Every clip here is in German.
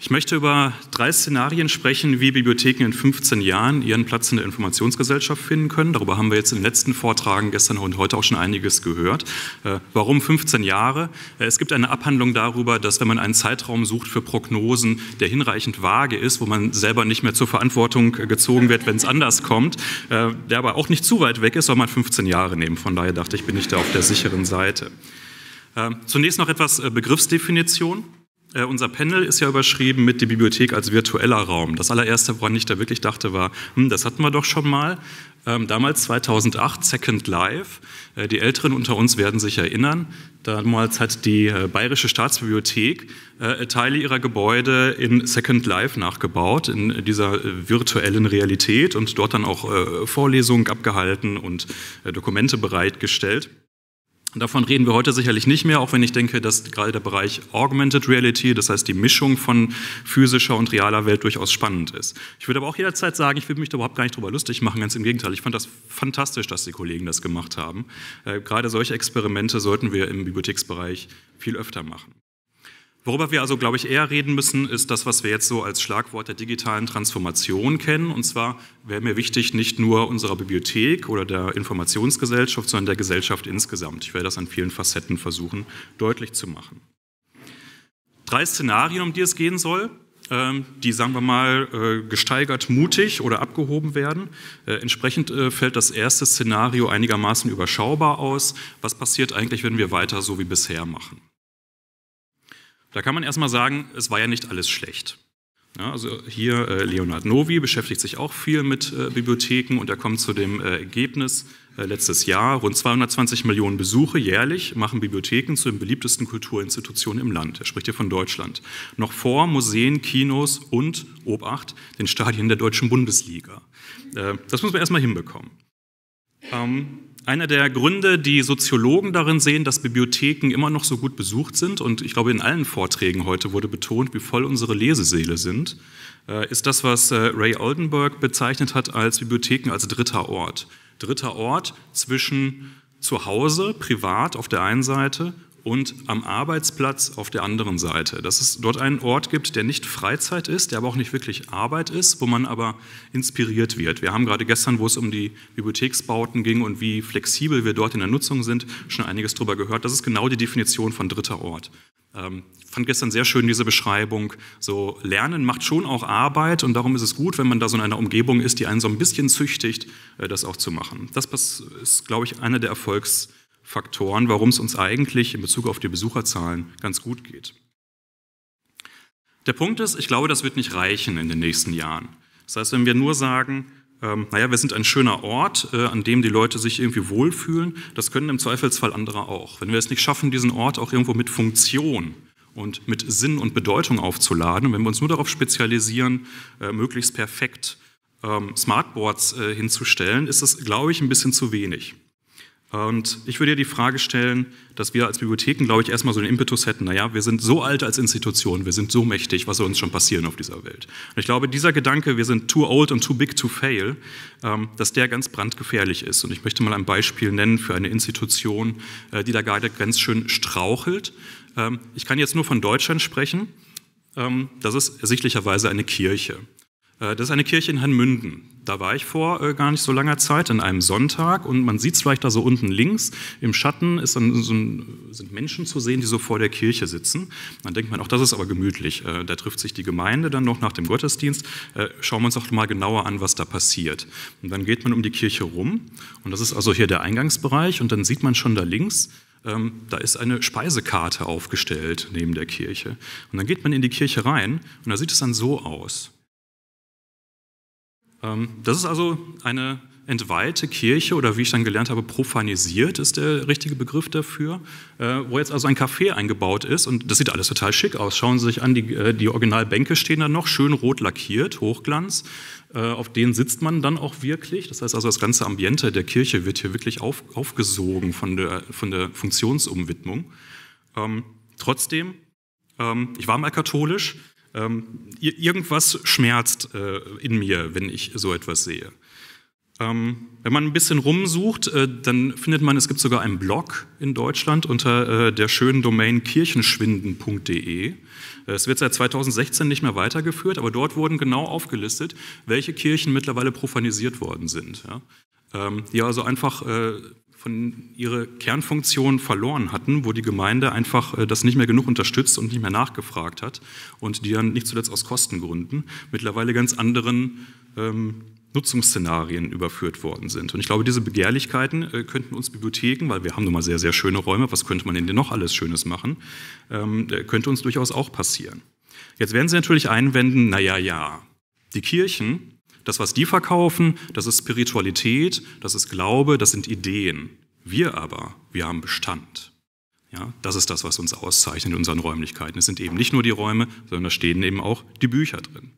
Ich möchte über drei Szenarien sprechen, wie Bibliotheken in 15 Jahren ihren Platz in der Informationsgesellschaft finden können. Darüber haben wir jetzt in den letzten Vortragen gestern und heute auch schon einiges gehört. Äh, warum 15 Jahre? Äh, es gibt eine Abhandlung darüber, dass wenn man einen Zeitraum sucht für Prognosen, der hinreichend vage ist, wo man selber nicht mehr zur Verantwortung äh, gezogen wird, wenn es anders kommt, äh, der aber auch nicht zu weit weg ist, soll man 15 Jahre nehmen. Von daher dachte ich, bin ich da auf der sicheren Seite. Äh, zunächst noch etwas Begriffsdefinition. Äh, unser Panel ist ja überschrieben mit die Bibliothek als virtueller Raum. Das allererste, woran ich da wirklich dachte, war, hm, das hatten wir doch schon mal. Ähm, damals 2008, Second Life. Äh, die Älteren unter uns werden sich erinnern. Damals hat die äh, Bayerische Staatsbibliothek äh, Teile ihrer Gebäude in Second Life nachgebaut, in dieser äh, virtuellen Realität und dort dann auch äh, Vorlesungen abgehalten und Dokumente bereitgestellt. Und davon reden wir heute sicherlich nicht mehr, auch wenn ich denke, dass gerade der Bereich Augmented Reality, das heißt die Mischung von physischer und realer Welt, durchaus spannend ist. Ich würde aber auch jederzeit sagen, ich will mich da überhaupt gar nicht drüber lustig machen, ganz im Gegenteil. Ich fand das fantastisch, dass die Kollegen das gemacht haben. Äh, gerade solche Experimente sollten wir im Bibliotheksbereich viel öfter machen. Worüber wir also, glaube ich, eher reden müssen, ist das, was wir jetzt so als Schlagwort der digitalen Transformation kennen. Und zwar wäre mir wichtig, nicht nur unserer Bibliothek oder der Informationsgesellschaft, sondern der Gesellschaft insgesamt. Ich werde das an vielen Facetten versuchen deutlich zu machen. Drei Szenarien, um die es gehen soll, ähm, die, sagen wir mal, äh, gesteigert mutig oder abgehoben werden. Äh, entsprechend äh, fällt das erste Szenario einigermaßen überschaubar aus. Was passiert eigentlich, wenn wir weiter so wie bisher machen? Da kann man erstmal sagen, es war ja nicht alles schlecht. Ja, also hier äh, Leonard Novi beschäftigt sich auch viel mit äh, Bibliotheken und er kommt zu dem äh, Ergebnis, äh, letztes Jahr rund 220 Millionen Besuche jährlich machen Bibliotheken zu den beliebtesten Kulturinstitutionen im Land. Er spricht hier von Deutschland. Noch vor Museen, Kinos und, Obacht, den Stadien der deutschen Bundesliga. Äh, das muss man erstmal hinbekommen. Ähm, einer der Gründe, die Soziologen darin sehen, dass Bibliotheken immer noch so gut besucht sind, und ich glaube, in allen Vorträgen heute wurde betont, wie voll unsere Leseseele sind, äh, ist das, was äh, Ray Oldenburg bezeichnet hat als Bibliotheken als dritter Ort. Dritter Ort zwischen zu Hause, privat auf der einen Seite und am Arbeitsplatz auf der anderen Seite. Dass es dort einen Ort gibt, der nicht Freizeit ist, der aber auch nicht wirklich Arbeit ist, wo man aber inspiriert wird. Wir haben gerade gestern, wo es um die Bibliotheksbauten ging und wie flexibel wir dort in der Nutzung sind, schon einiges darüber gehört. Das ist genau die Definition von dritter Ort. Ähm, fand gestern sehr schön diese Beschreibung. So Lernen macht schon auch Arbeit und darum ist es gut, wenn man da so in einer Umgebung ist, die einen so ein bisschen züchtigt, äh, das auch zu machen. Das ist, glaube ich, einer der Erfolgs Faktoren, warum es uns eigentlich in Bezug auf die Besucherzahlen ganz gut geht. Der Punkt ist, ich glaube, das wird nicht reichen in den nächsten Jahren. Das heißt, wenn wir nur sagen, ähm, naja, wir sind ein schöner Ort, äh, an dem die Leute sich irgendwie wohlfühlen, das können im Zweifelsfall andere auch. Wenn wir es nicht schaffen, diesen Ort auch irgendwo mit Funktion und mit Sinn und Bedeutung aufzuladen, wenn wir uns nur darauf spezialisieren, äh, möglichst perfekt ähm, Smartboards äh, hinzustellen, ist das, glaube ich, ein bisschen zu wenig. Und ich würde dir die Frage stellen, dass wir als Bibliotheken, glaube ich, erstmal so den Impetus hätten, naja, wir sind so alt als Institution, wir sind so mächtig, was soll uns schon passieren auf dieser Welt? Und ich glaube, dieser Gedanke, wir sind too old and too big to fail, ähm, dass der ganz brandgefährlich ist. Und ich möchte mal ein Beispiel nennen für eine Institution, äh, die da gerade ganz schön strauchelt. Ähm, ich kann jetzt nur von Deutschland sprechen. Ähm, das ist ersichtlicherweise eine Kirche. Äh, das ist eine Kirche in Herrnmünden. Da war ich vor äh, gar nicht so langer Zeit an einem Sonntag und man sieht es vielleicht da so unten links. Im Schatten ist dann so ein, sind Menschen zu sehen, die so vor der Kirche sitzen. Dann denkt man, auch das ist aber gemütlich. Äh, da trifft sich die Gemeinde dann noch nach dem Gottesdienst. Äh, schauen wir uns doch mal genauer an, was da passiert. Und dann geht man um die Kirche rum und das ist also hier der Eingangsbereich und dann sieht man schon da links, ähm, da ist eine Speisekarte aufgestellt neben der Kirche. Und dann geht man in die Kirche rein und da sieht es dann so aus. Ähm, das ist also eine entweihte Kirche oder wie ich dann gelernt habe, profanisiert ist der richtige Begriff dafür, äh, wo jetzt also ein Café eingebaut ist und das sieht alles total schick aus. Schauen Sie sich an, die, äh, die Originalbänke stehen da noch, schön rot lackiert, Hochglanz. Äh, auf denen sitzt man dann auch wirklich. Das heißt also, das ganze Ambiente der Kirche wird hier wirklich auf, aufgesogen von der, von der Funktionsumwidmung. Ähm, trotzdem, ähm, ich war mal katholisch, ähm, irgendwas schmerzt äh, in mir, wenn ich so etwas sehe. Ähm, wenn man ein bisschen rumsucht, äh, dann findet man, es gibt sogar einen Blog in Deutschland unter äh, der schönen Domain kirchenschwinden.de. Äh, es wird seit 2016 nicht mehr weitergeführt, aber dort wurden genau aufgelistet, welche Kirchen mittlerweile profanisiert worden sind. Ja? Ähm, die also einfach äh, von ihre Kernfunktion verloren hatten, wo die Gemeinde einfach äh, das nicht mehr genug unterstützt und nicht mehr nachgefragt hat und die dann nicht zuletzt aus Kostengründen mittlerweile ganz anderen ähm, Nutzungsszenarien überführt worden sind. Und ich glaube, diese Begehrlichkeiten äh, könnten uns Bibliotheken, weil wir haben nun mal sehr, sehr schöne Räume, was könnte man denn denen noch alles Schönes machen, ähm, äh, könnte uns durchaus auch passieren. Jetzt werden Sie natürlich einwenden, naja, ja, die Kirchen das, was die verkaufen, das ist Spiritualität, das ist Glaube, das sind Ideen. Wir aber, wir haben Bestand. Ja, das ist das, was uns auszeichnet in unseren Räumlichkeiten. Es sind eben nicht nur die Räume, sondern da stehen eben auch die Bücher drin.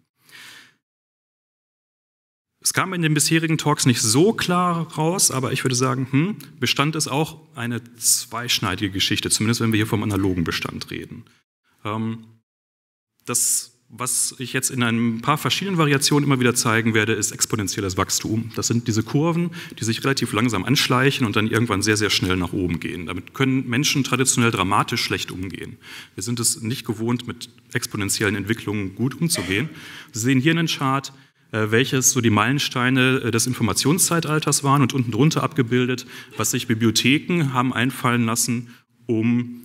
Es kam in den bisherigen Talks nicht so klar raus, aber ich würde sagen, hm, Bestand ist auch eine zweischneidige Geschichte, zumindest wenn wir hier vom analogen Bestand reden. Ähm, das was ich jetzt in ein paar verschiedenen Variationen immer wieder zeigen werde, ist exponentielles Wachstum. Das sind diese Kurven, die sich relativ langsam anschleichen und dann irgendwann sehr, sehr schnell nach oben gehen. Damit können Menschen traditionell dramatisch schlecht umgehen. Wir sind es nicht gewohnt, mit exponentiellen Entwicklungen gut umzugehen. Sie sehen hier einen Chart, äh, welches so die Meilensteine äh, des Informationszeitalters waren und unten drunter abgebildet, was sich Bibliotheken haben einfallen lassen, um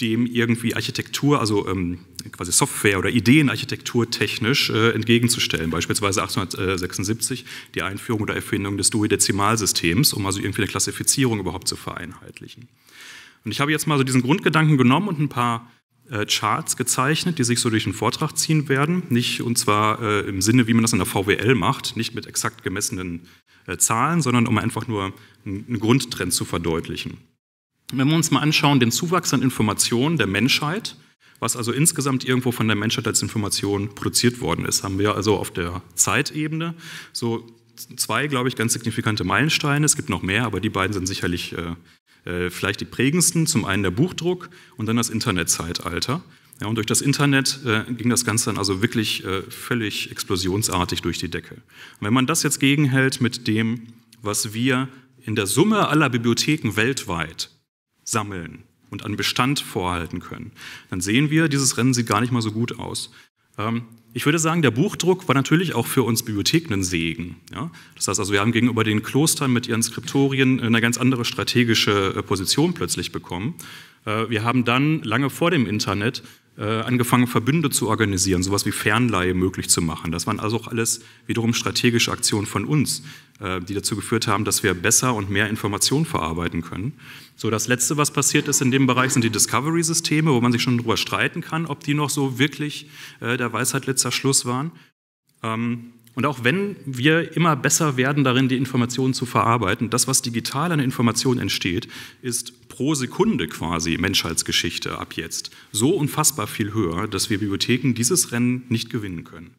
dem irgendwie Architektur, also ähm, quasi Software oder Ideenarchitektur technisch äh, entgegenzustellen. Beispielsweise 1876 die Einführung oder Erfindung des dui um also irgendwie eine Klassifizierung überhaupt zu vereinheitlichen. Und ich habe jetzt mal so diesen Grundgedanken genommen und ein paar äh, Charts gezeichnet, die sich so durch den Vortrag ziehen werden. Nicht, und zwar äh, im Sinne, wie man das in der VWL macht, nicht mit exakt gemessenen äh, Zahlen, sondern um einfach nur einen Grundtrend zu verdeutlichen. Wenn wir uns mal anschauen, den Zuwachs an Informationen der Menschheit, was also insgesamt irgendwo von der Menschheit als Information produziert worden ist, haben wir also auf der Zeitebene so zwei, glaube ich, ganz signifikante Meilensteine. Es gibt noch mehr, aber die beiden sind sicherlich äh, äh vielleicht die prägendsten. Zum einen der Buchdruck und dann das Internetzeitalter. Ja, und durch das Internet äh, ging das Ganze dann also wirklich äh, völlig explosionsartig durch die Decke. Und wenn man das jetzt gegenhält mit dem, was wir in der Summe aller Bibliotheken weltweit sammeln und an Bestand vorhalten können, dann sehen wir, dieses Rennen sieht gar nicht mal so gut aus. Ähm, ich würde sagen, der Buchdruck war natürlich auch für uns Bibliotheken ein Segen. Ja? Das heißt also, wir haben gegenüber den Klostern mit ihren Skriptorien eine ganz andere strategische äh, Position plötzlich bekommen. Äh, wir haben dann lange vor dem Internet äh, angefangen, Verbünde zu organisieren, sowas wie Fernleihe möglich zu machen. Das waren also auch alles wiederum strategische Aktionen von uns, äh, die dazu geführt haben, dass wir besser und mehr Informationen verarbeiten können. So, das Letzte, was passiert ist in dem Bereich, sind die Discovery-Systeme, wo man sich schon darüber streiten kann, ob die noch so wirklich der Weisheit letzter Schluss waren. Ähm, und auch wenn wir immer besser werden darin, die Informationen zu verarbeiten, das, was digital an Informationen entsteht, ist pro Sekunde quasi Menschheitsgeschichte ab jetzt so unfassbar viel höher, dass wir Bibliotheken dieses Rennen nicht gewinnen können.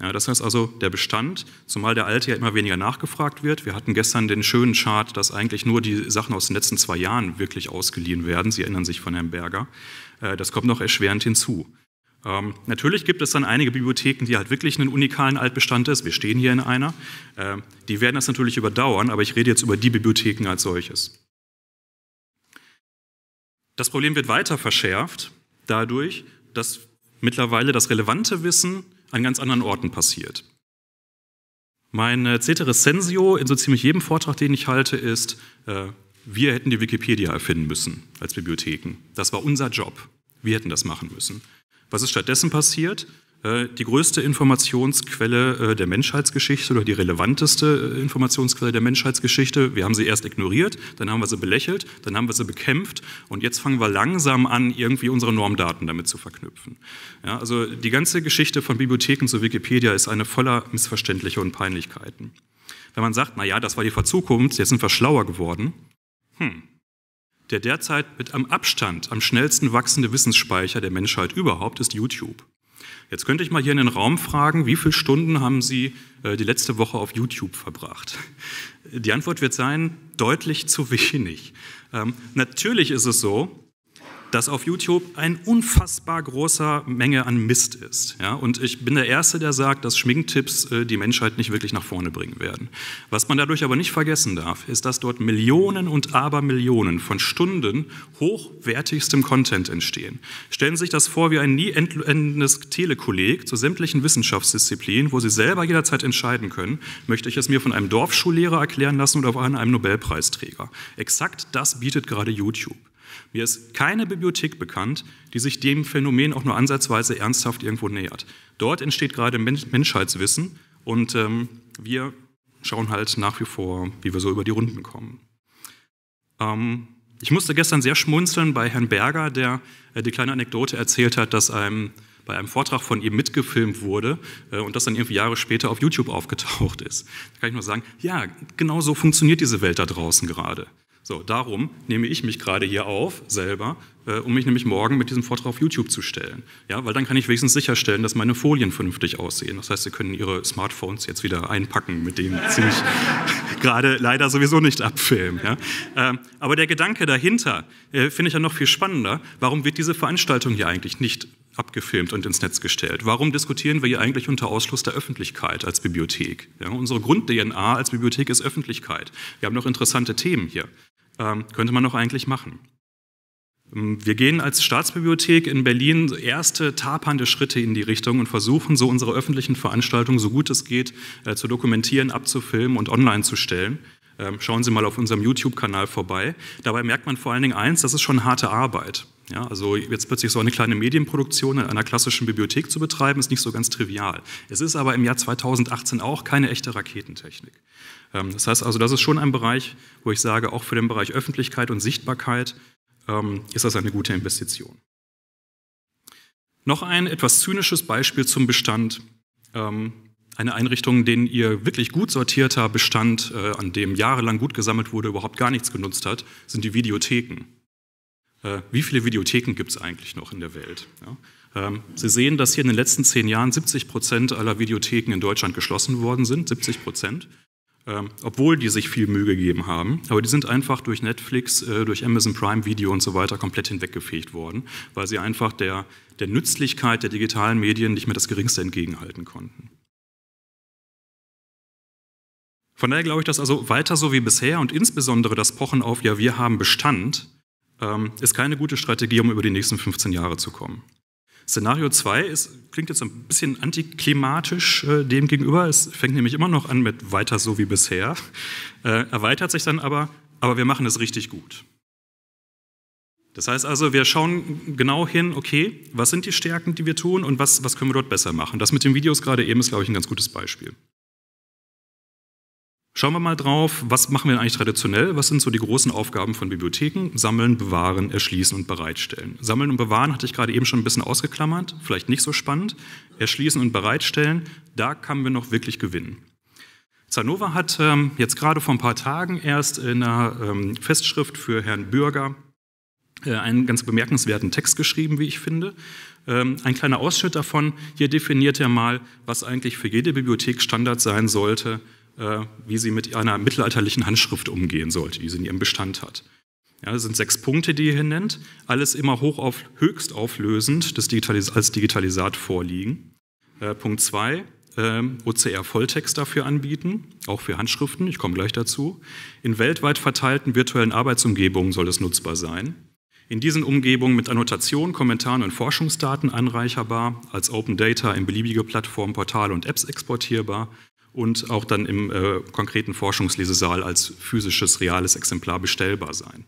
Ja, das heißt also, der Bestand, zumal der alte ja immer weniger nachgefragt wird. Wir hatten gestern den schönen Chart, dass eigentlich nur die Sachen aus den letzten zwei Jahren wirklich ausgeliehen werden. Sie erinnern sich von Herrn Berger. Äh, das kommt noch erschwerend hinzu. Ähm, natürlich gibt es dann einige Bibliotheken, die halt wirklich einen unikalen Altbestand ist. Wir stehen hier in einer. Äh, die werden das natürlich überdauern, aber ich rede jetzt über die Bibliotheken als solches. Das Problem wird weiter verschärft dadurch, dass mittlerweile das relevante Wissen an ganz anderen Orten passiert. Mein äh, Ceteris Sensio in so ziemlich jedem Vortrag, den ich halte, ist, äh, wir hätten die Wikipedia erfinden müssen als Bibliotheken. Das war unser Job. Wir hätten das machen müssen. Was ist stattdessen passiert? Äh, die größte Informationsquelle äh, der Menschheitsgeschichte oder die relevanteste äh, Informationsquelle der Menschheitsgeschichte. Wir haben sie erst ignoriert, dann haben wir sie belächelt, dann haben wir sie bekämpft und jetzt fangen wir langsam an, irgendwie unsere Normdaten damit zu verknüpfen. Ja, also die ganze Geschichte von Bibliotheken zu Wikipedia ist eine voller Missverständlicher und Peinlichkeiten. Wenn man sagt, naja, das war die Verzukunft, jetzt sind wir schlauer geworden, hm, der derzeit mit am Abstand am schnellsten wachsende Wissensspeicher der Menschheit überhaupt ist YouTube. Jetzt könnte ich mal hier in den Raum fragen, wie viele Stunden haben Sie äh, die letzte Woche auf YouTube verbracht? Die Antwort wird sein, deutlich zu wenig. Ähm, natürlich ist es so, dass auf YouTube ein unfassbar großer Menge an Mist ist. Ja? Und ich bin der Erste, der sagt, dass Schminktipps äh, die Menschheit nicht wirklich nach vorne bringen werden. Was man dadurch aber nicht vergessen darf, ist, dass dort Millionen und Abermillionen von Stunden hochwertigstem Content entstehen. Stellen Sie sich das vor wie ein nie endendes Telekolleg zu sämtlichen Wissenschaftsdisziplinen, wo Sie selber jederzeit entscheiden können, möchte ich es mir von einem Dorfschullehrer erklären lassen oder von einem Nobelpreisträger. Exakt das bietet gerade YouTube. Mir ist keine Bibliothek bekannt, die sich dem Phänomen auch nur ansatzweise ernsthaft irgendwo nähert. Dort entsteht gerade Menschheitswissen und ähm, wir schauen halt nach wie vor, wie wir so über die Runden kommen. Ähm, ich musste gestern sehr schmunzeln bei Herrn Berger, der äh, die kleine Anekdote erzählt hat, dass einem bei einem Vortrag von ihm mitgefilmt wurde äh, und das dann irgendwie Jahre später auf YouTube aufgetaucht ist. Da kann ich nur sagen, ja, genau so funktioniert diese Welt da draußen gerade. So, darum nehme ich mich gerade hier auf, selber, äh, um mich nämlich morgen mit diesem Vortrag auf YouTube zu stellen. Ja, weil dann kann ich wenigstens sicherstellen, dass meine Folien vernünftig aussehen. Das heißt, Sie können Ihre Smartphones jetzt wieder einpacken, mit denen Sie mich gerade leider sowieso nicht abfilmen. Ja? Ähm, aber der Gedanke dahinter äh, finde ich ja noch viel spannender. Warum wird diese Veranstaltung hier eigentlich nicht abgefilmt und ins Netz gestellt. Warum diskutieren wir hier eigentlich unter Ausschluss der Öffentlichkeit als Bibliothek? Ja, unsere Grund-DNA als Bibliothek ist Öffentlichkeit. Wir haben noch interessante Themen hier. Ähm, könnte man doch eigentlich machen. Ähm, wir gehen als Staatsbibliothek in Berlin erste tapernde Schritte in die Richtung und versuchen so unsere öffentlichen Veranstaltungen, so gut es geht, äh, zu dokumentieren, abzufilmen und online zu stellen. Ähm, schauen Sie mal auf unserem YouTube-Kanal vorbei. Dabei merkt man vor allen Dingen eins, das ist schon harte Arbeit. Ja, also jetzt plötzlich so eine kleine Medienproduktion in einer klassischen Bibliothek zu betreiben, ist nicht so ganz trivial. Es ist aber im Jahr 2018 auch keine echte Raketentechnik. Ähm, das heißt also, das ist schon ein Bereich, wo ich sage, auch für den Bereich Öffentlichkeit und Sichtbarkeit ähm, ist das eine gute Investition. Noch ein etwas zynisches Beispiel zum Bestand. Ähm, eine Einrichtung, den ihr wirklich gut sortierter Bestand, äh, an dem jahrelang gut gesammelt wurde, überhaupt gar nichts genutzt hat, sind die Videotheken. Äh, wie viele Videotheken gibt es eigentlich noch in der Welt? Sie sehen, dass hier in den letzten zehn Jahren 70 Prozent aller Videotheken in Deutschland geschlossen worden sind. 70 Prozent. Ähm, obwohl die sich viel Mühe gegeben haben. Aber die sind einfach durch Netflix, äh, durch Amazon Prime Video und so weiter komplett hinweggefegt worden, weil sie einfach der, der Nützlichkeit der digitalen Medien nicht mehr das Geringste entgegenhalten konnten. Von daher glaube ich, dass also weiter so wie bisher und insbesondere das Pochen auf, ja, wir haben Bestand, ähm, ist keine gute Strategie, um über die nächsten 15 Jahre zu kommen. Szenario 2 ist, klingt jetzt ein bisschen antiklimatisch äh, dem gegenüber. Es fängt nämlich immer noch an mit weiter so wie bisher, äh, erweitert sich dann aber, aber wir machen es richtig gut. Das heißt also, wir schauen genau hin, okay, was sind die Stärken, die wir tun und was, was können wir dort besser machen. Das mit den Videos gerade eben ist, glaube ich, ein ganz gutes Beispiel. Schauen wir mal drauf, was machen wir eigentlich traditionell? Was sind so die großen Aufgaben von Bibliotheken? Sammeln, bewahren, erschließen und bereitstellen. Sammeln und bewahren hatte ich gerade eben schon ein bisschen ausgeklammert, vielleicht nicht so spannend. Erschließen und bereitstellen, da kann wir noch wirklich gewinnen. Zanova hat ähm, jetzt gerade vor ein paar Tagen erst in einer ähm, Festschrift für Herrn Bürger äh, einen ganz bemerkenswerten Text geschrieben, wie ich finde. Ähm, ein kleiner Ausschnitt davon, hier definiert er mal, was eigentlich für jede Bibliothek Standard sein sollte, äh, wie sie mit einer mittelalterlichen Handschrift umgehen sollte, die sie in ihrem Bestand hat. Ja, das sind sechs Punkte, die ihr hier nennt, alles immer hoch auf, höchst auflösend des Digitalis als Digitalisat vorliegen. Äh, Punkt zwei, äh, OCR-Volltext dafür anbieten, auch für Handschriften, ich komme gleich dazu. In weltweit verteilten virtuellen Arbeitsumgebungen soll es nutzbar sein. In diesen Umgebungen mit Annotationen, Kommentaren und Forschungsdaten anreicherbar, als Open Data in beliebige Plattformen, Portale und Apps exportierbar, und auch dann im äh, konkreten Forschungslesesaal als physisches, reales Exemplar bestellbar sein.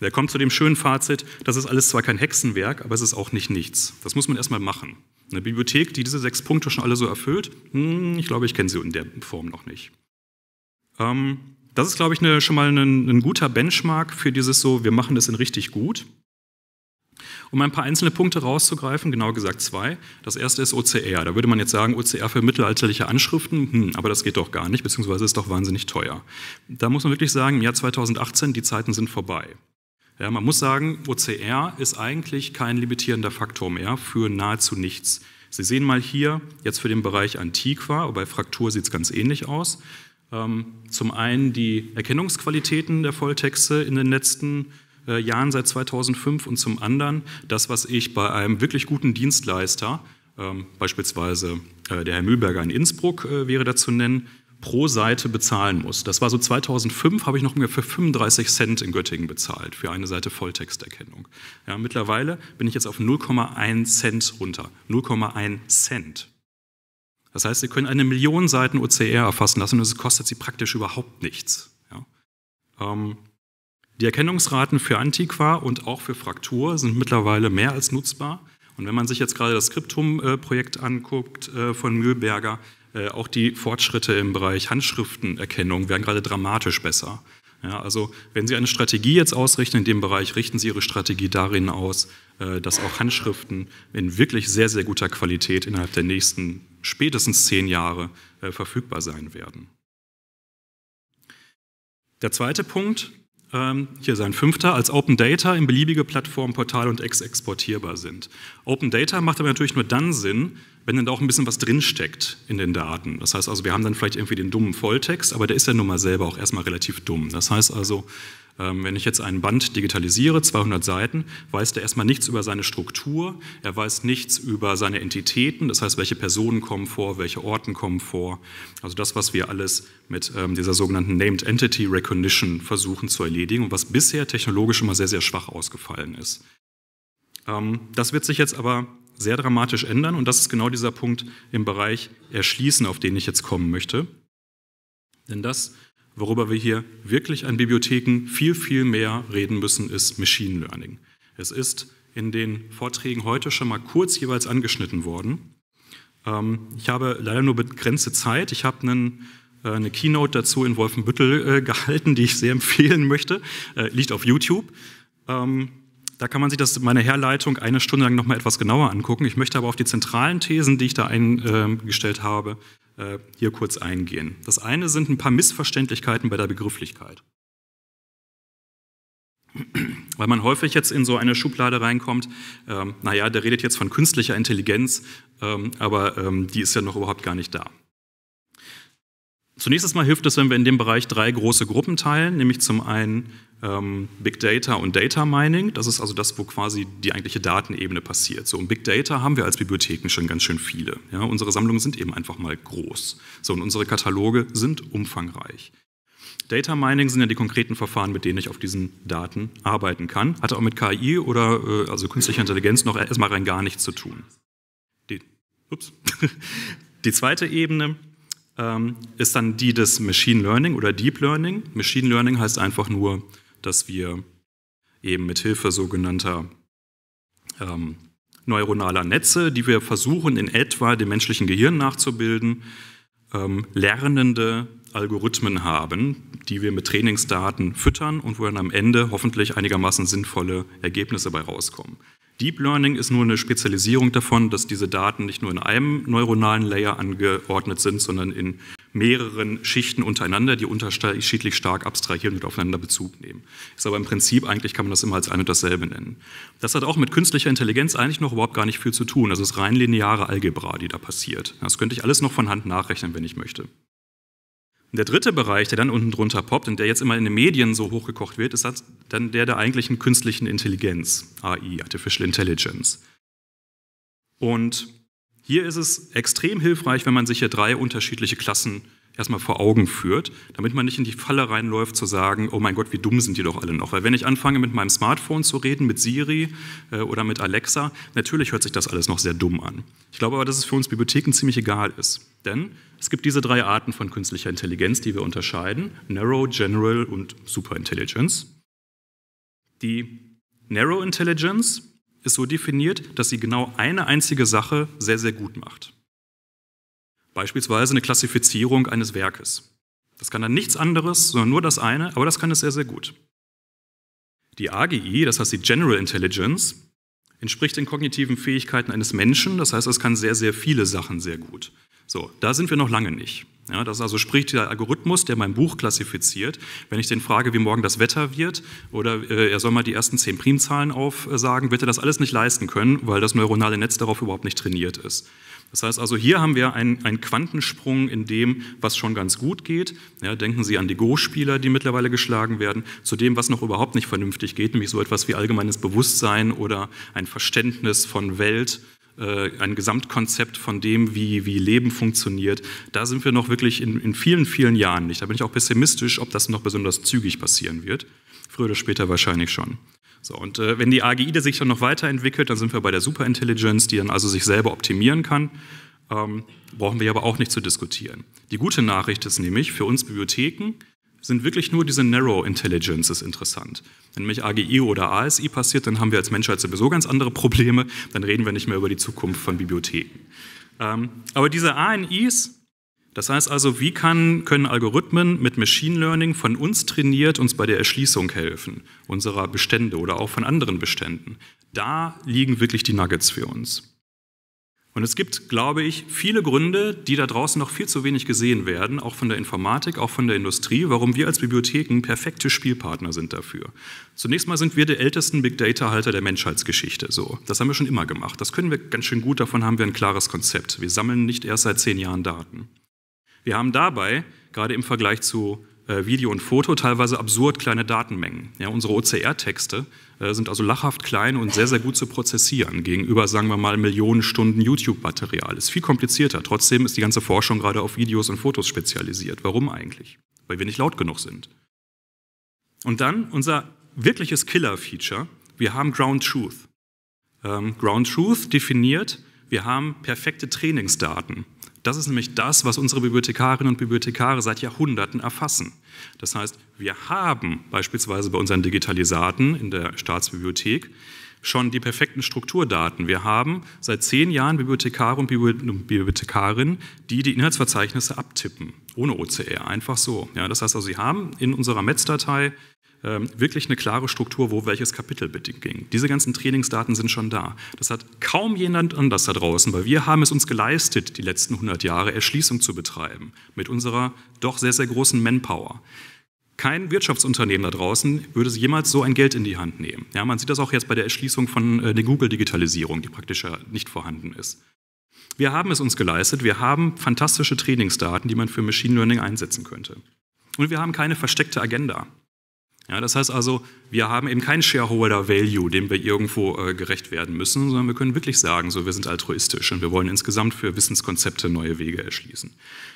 Der kommt zu dem schönen Fazit, das ist alles zwar kein Hexenwerk, aber es ist auch nicht nichts. Das muss man erstmal machen. Eine Bibliothek, die diese sechs Punkte schon alle so erfüllt, hm, ich glaube, ich kenne sie in der Form noch nicht. Ähm, das ist, glaube ich, eine, schon mal ein, ein guter Benchmark für dieses so, wir machen das in richtig gut. Um ein paar einzelne Punkte rauszugreifen, genau gesagt zwei. Das erste ist OCR. Da würde man jetzt sagen, OCR für mittelalterliche Anschriften, hm, aber das geht doch gar nicht, beziehungsweise ist doch wahnsinnig teuer. Da muss man wirklich sagen, im Jahr 2018, die Zeiten sind vorbei. Ja, man muss sagen, OCR ist eigentlich kein limitierender Faktor mehr für nahezu nichts. Sie sehen mal hier, jetzt für den Bereich Antiqua, bei Fraktur sieht es ganz ähnlich aus. Ähm, zum einen die Erkennungsqualitäten der Volltexte in den letzten Jahren äh, Jahren seit 2005 und zum anderen das, was ich bei einem wirklich guten Dienstleister, ähm, beispielsweise äh, der Herr Mühlberger in Innsbruck äh, wäre zu nennen, pro Seite bezahlen muss. Das war so 2005, habe ich noch ungefähr 35 Cent in Göttingen bezahlt für eine Seite Volltexterkennung. Ja, mittlerweile bin ich jetzt auf 0,1 Cent runter. 0,1 Cent. Das heißt, Sie können eine Million Seiten OCR erfassen lassen und es kostet Sie praktisch überhaupt nichts. Ja. Ähm, die Erkennungsraten für Antiqua und auch für Fraktur sind mittlerweile mehr als nutzbar. Und wenn man sich jetzt gerade das Skriptum-Projekt äh, anguckt äh, von Mühlberger, äh, auch die Fortschritte im Bereich Handschriftenerkennung werden gerade dramatisch besser. Ja, also wenn Sie eine Strategie jetzt ausrichten in dem Bereich, richten Sie Ihre Strategie darin aus, dass auch Handschriften in wirklich sehr, sehr guter Qualität innerhalb der nächsten spätestens zehn Jahre verfügbar sein werden. Der zweite Punkt, ähm, hier sein fünfter, als Open Data in beliebige Plattformen, Portale und Ex exportierbar sind. Open Data macht aber natürlich nur dann Sinn, wenn dann da auch ein bisschen was drinsteckt in den Daten. Das heißt also, wir haben dann vielleicht irgendwie den dummen Volltext, aber der ist ja nun mal selber auch erstmal relativ dumm. Das heißt also, ähm, wenn ich jetzt einen Band digitalisiere, 200 Seiten, weiß der erstmal nichts über seine Struktur, er weiß nichts über seine Entitäten, das heißt, welche Personen kommen vor, welche Orten kommen vor. Also das, was wir alles mit ähm, dieser sogenannten Named Entity Recognition versuchen zu erledigen und was bisher technologisch immer sehr, sehr schwach ausgefallen ist. Ähm, das wird sich jetzt aber sehr dramatisch ändern und das ist genau dieser Punkt im Bereich Erschließen, auf den ich jetzt kommen möchte. Denn das worüber wir hier wirklich an Bibliotheken viel, viel mehr reden müssen, ist Machine Learning. Es ist in den Vorträgen heute schon mal kurz jeweils angeschnitten worden. Ähm, ich habe leider nur begrenzte Zeit. Ich habe einen äh, eine Keynote dazu in Wolfenbüttel äh, gehalten, die ich sehr empfehlen möchte. Äh, liegt auf YouTube. Ähm, da kann man sich das meine Herleitung eine Stunde lang nochmal etwas genauer angucken. Ich möchte aber auf die zentralen Thesen, die ich da eingestellt habe, äh, hier kurz eingehen. Das eine sind ein paar Missverständlichkeiten bei der Begrifflichkeit. Weil man häufig jetzt in so eine Schublade reinkommt, ähm, naja, der redet jetzt von künstlicher Intelligenz, ähm, aber ähm, die ist ja noch überhaupt gar nicht da. Zunächst einmal hilft es, wenn wir in dem Bereich drei große Gruppen teilen, nämlich zum einen ähm, Big Data und Data Mining. Das ist also das, wo quasi die eigentliche Datenebene passiert. So, und Big Data haben wir als Bibliotheken schon ganz schön viele. Ja, unsere Sammlungen sind eben einfach mal groß. So, und unsere Kataloge sind umfangreich. Data Mining sind ja die konkreten Verfahren, mit denen ich auf diesen Daten arbeiten kann. Hat auch mit KI oder äh, also künstlicher Intelligenz noch erstmal rein gar nichts zu tun. Die, ups. die zweite Ebene ähm, ist dann die des Machine Learning oder Deep Learning. Machine Learning heißt einfach nur, dass wir eben mit Hilfe sogenannter ähm, neuronaler Netze, die wir versuchen in etwa dem menschlichen Gehirn nachzubilden, ähm, lernende Algorithmen haben, die wir mit Trainingsdaten füttern und wo dann am Ende hoffentlich einigermaßen sinnvolle Ergebnisse bei rauskommen. Deep Learning ist nur eine Spezialisierung davon, dass diese Daten nicht nur in einem neuronalen Layer angeordnet sind, sondern in mehreren Schichten untereinander, die unterschiedlich stark abstrahieren und aufeinander Bezug nehmen. Ist aber im Prinzip, eigentlich kann man das immer als ein und dasselbe nennen. Das hat auch mit künstlicher Intelligenz eigentlich noch überhaupt gar nicht viel zu tun. Das ist rein lineare Algebra, die da passiert. Das könnte ich alles noch von Hand nachrechnen, wenn ich möchte der dritte Bereich, der dann unten drunter poppt und der jetzt immer in den Medien so hochgekocht wird, ist dann der der eigentlichen künstlichen Intelligenz, AI, Artificial Intelligence. Und hier ist es extrem hilfreich, wenn man sich hier drei unterschiedliche Klassen erstmal vor Augen führt, damit man nicht in die Falle reinläuft zu sagen, oh mein Gott, wie dumm sind die doch alle noch. Weil wenn ich anfange mit meinem Smartphone zu reden, mit Siri äh, oder mit Alexa, natürlich hört sich das alles noch sehr dumm an. Ich glaube aber, dass es für uns Bibliotheken ziemlich egal ist. Denn es gibt diese drei Arten von künstlicher Intelligenz, die wir unterscheiden. Narrow, General und Superintelligence. Die Narrow Intelligence ist so definiert, dass sie genau eine einzige Sache sehr, sehr gut macht. Beispielsweise eine Klassifizierung eines Werkes. Das kann dann nichts anderes, sondern nur das eine, aber das kann es sehr, sehr gut. Die AGI, das heißt die General Intelligence, entspricht den kognitiven Fähigkeiten eines Menschen, das heißt, es kann sehr, sehr viele Sachen sehr gut. So, da sind wir noch lange nicht. Ja, das also spricht der Algorithmus, der mein Buch klassifiziert. Wenn ich den frage, wie morgen das Wetter wird oder äh, er soll mal die ersten zehn Primzahlen aufsagen, wird er das alles nicht leisten können, weil das neuronale Netz darauf überhaupt nicht trainiert ist. Das heißt also, hier haben wir einen, einen Quantensprung in dem, was schon ganz gut geht. Ja, denken Sie an die Go-Spieler, die mittlerweile geschlagen werden, zu dem, was noch überhaupt nicht vernünftig geht, nämlich so etwas wie allgemeines Bewusstsein oder ein Verständnis von Welt, äh, ein Gesamtkonzept von dem, wie, wie Leben funktioniert. Da sind wir noch wirklich in, in vielen, vielen Jahren nicht. Da bin ich auch pessimistisch, ob das noch besonders zügig passieren wird. Früher oder später wahrscheinlich schon. So, und äh, wenn die AGI sich dann noch weiterentwickelt, dann sind wir bei der Superintelligenz, die dann also sich selber optimieren kann. Ähm, brauchen wir aber auch nicht zu diskutieren. Die gute Nachricht ist nämlich, für uns Bibliotheken sind wirklich nur diese Narrow Intelligences interessant. Wenn nämlich AGI oder ASI passiert, dann haben wir als Menschheit sowieso ganz andere Probleme, dann reden wir nicht mehr über die Zukunft von Bibliotheken. Ähm, aber diese ANIs, das heißt also, wie kann, können Algorithmen mit Machine Learning von uns trainiert uns bei der Erschließung helfen, unserer Bestände oder auch von anderen Beständen? Da liegen wirklich die Nuggets für uns. Und es gibt, glaube ich, viele Gründe, die da draußen noch viel zu wenig gesehen werden, auch von der Informatik, auch von der Industrie, warum wir als Bibliotheken perfekte Spielpartner sind dafür. Zunächst mal sind wir der ältesten Big Data-Halter der Menschheitsgeschichte. So, das haben wir schon immer gemacht. Das können wir ganz schön gut, davon haben wir ein klares Konzept. Wir sammeln nicht erst seit zehn Jahren Daten. Wir haben dabei, gerade im Vergleich zu äh, Video und Foto teilweise absurd kleine Datenmengen. Ja, unsere OCR-Texte äh, sind also lachhaft klein und sehr, sehr gut zu prozessieren gegenüber, sagen wir mal, Millionen Stunden YouTube-Material. Ist viel komplizierter. Trotzdem ist die ganze Forschung gerade auf Videos und Fotos spezialisiert. Warum eigentlich? Weil wir nicht laut genug sind. Und dann unser wirkliches Killer-Feature. Wir haben Ground Truth. Ähm, Ground Truth definiert, wir haben perfekte Trainingsdaten das ist nämlich das, was unsere Bibliothekarinnen und Bibliothekare seit Jahrhunderten erfassen. Das heißt, wir haben beispielsweise bei unseren Digitalisaten in der Staatsbibliothek schon die perfekten Strukturdaten. Wir haben seit zehn Jahren Bibliothekare und Bibliothekarinnen, die die Inhaltsverzeichnisse abtippen, ohne OCR, einfach so. Ja, das heißt also, sie haben in unserer Metz-Datei ähm, wirklich eine klare Struktur, wo welches Kapitel ging. Diese ganzen Trainingsdaten sind schon da. Das hat kaum jemand anders da draußen, weil wir haben es uns geleistet, die letzten 100 Jahre Erschließung zu betreiben, mit unserer doch sehr, sehr großen Manpower. Kein Wirtschaftsunternehmen da draußen würde jemals so ein Geld in die Hand nehmen. Ja, man sieht das auch jetzt bei der Erschließung von äh, der Google-Digitalisierung, die praktisch ja nicht vorhanden ist. Wir haben es uns geleistet, wir haben fantastische Trainingsdaten, die man für Machine Learning einsetzen könnte. Und wir haben keine versteckte Agenda. Ja, das heißt also, wir haben eben kein Shareholder Value, dem wir irgendwo äh, gerecht werden müssen, sondern wir können wirklich sagen, so wir sind altruistisch und wir wollen insgesamt für Wissenskonzepte neue Wege erschließen.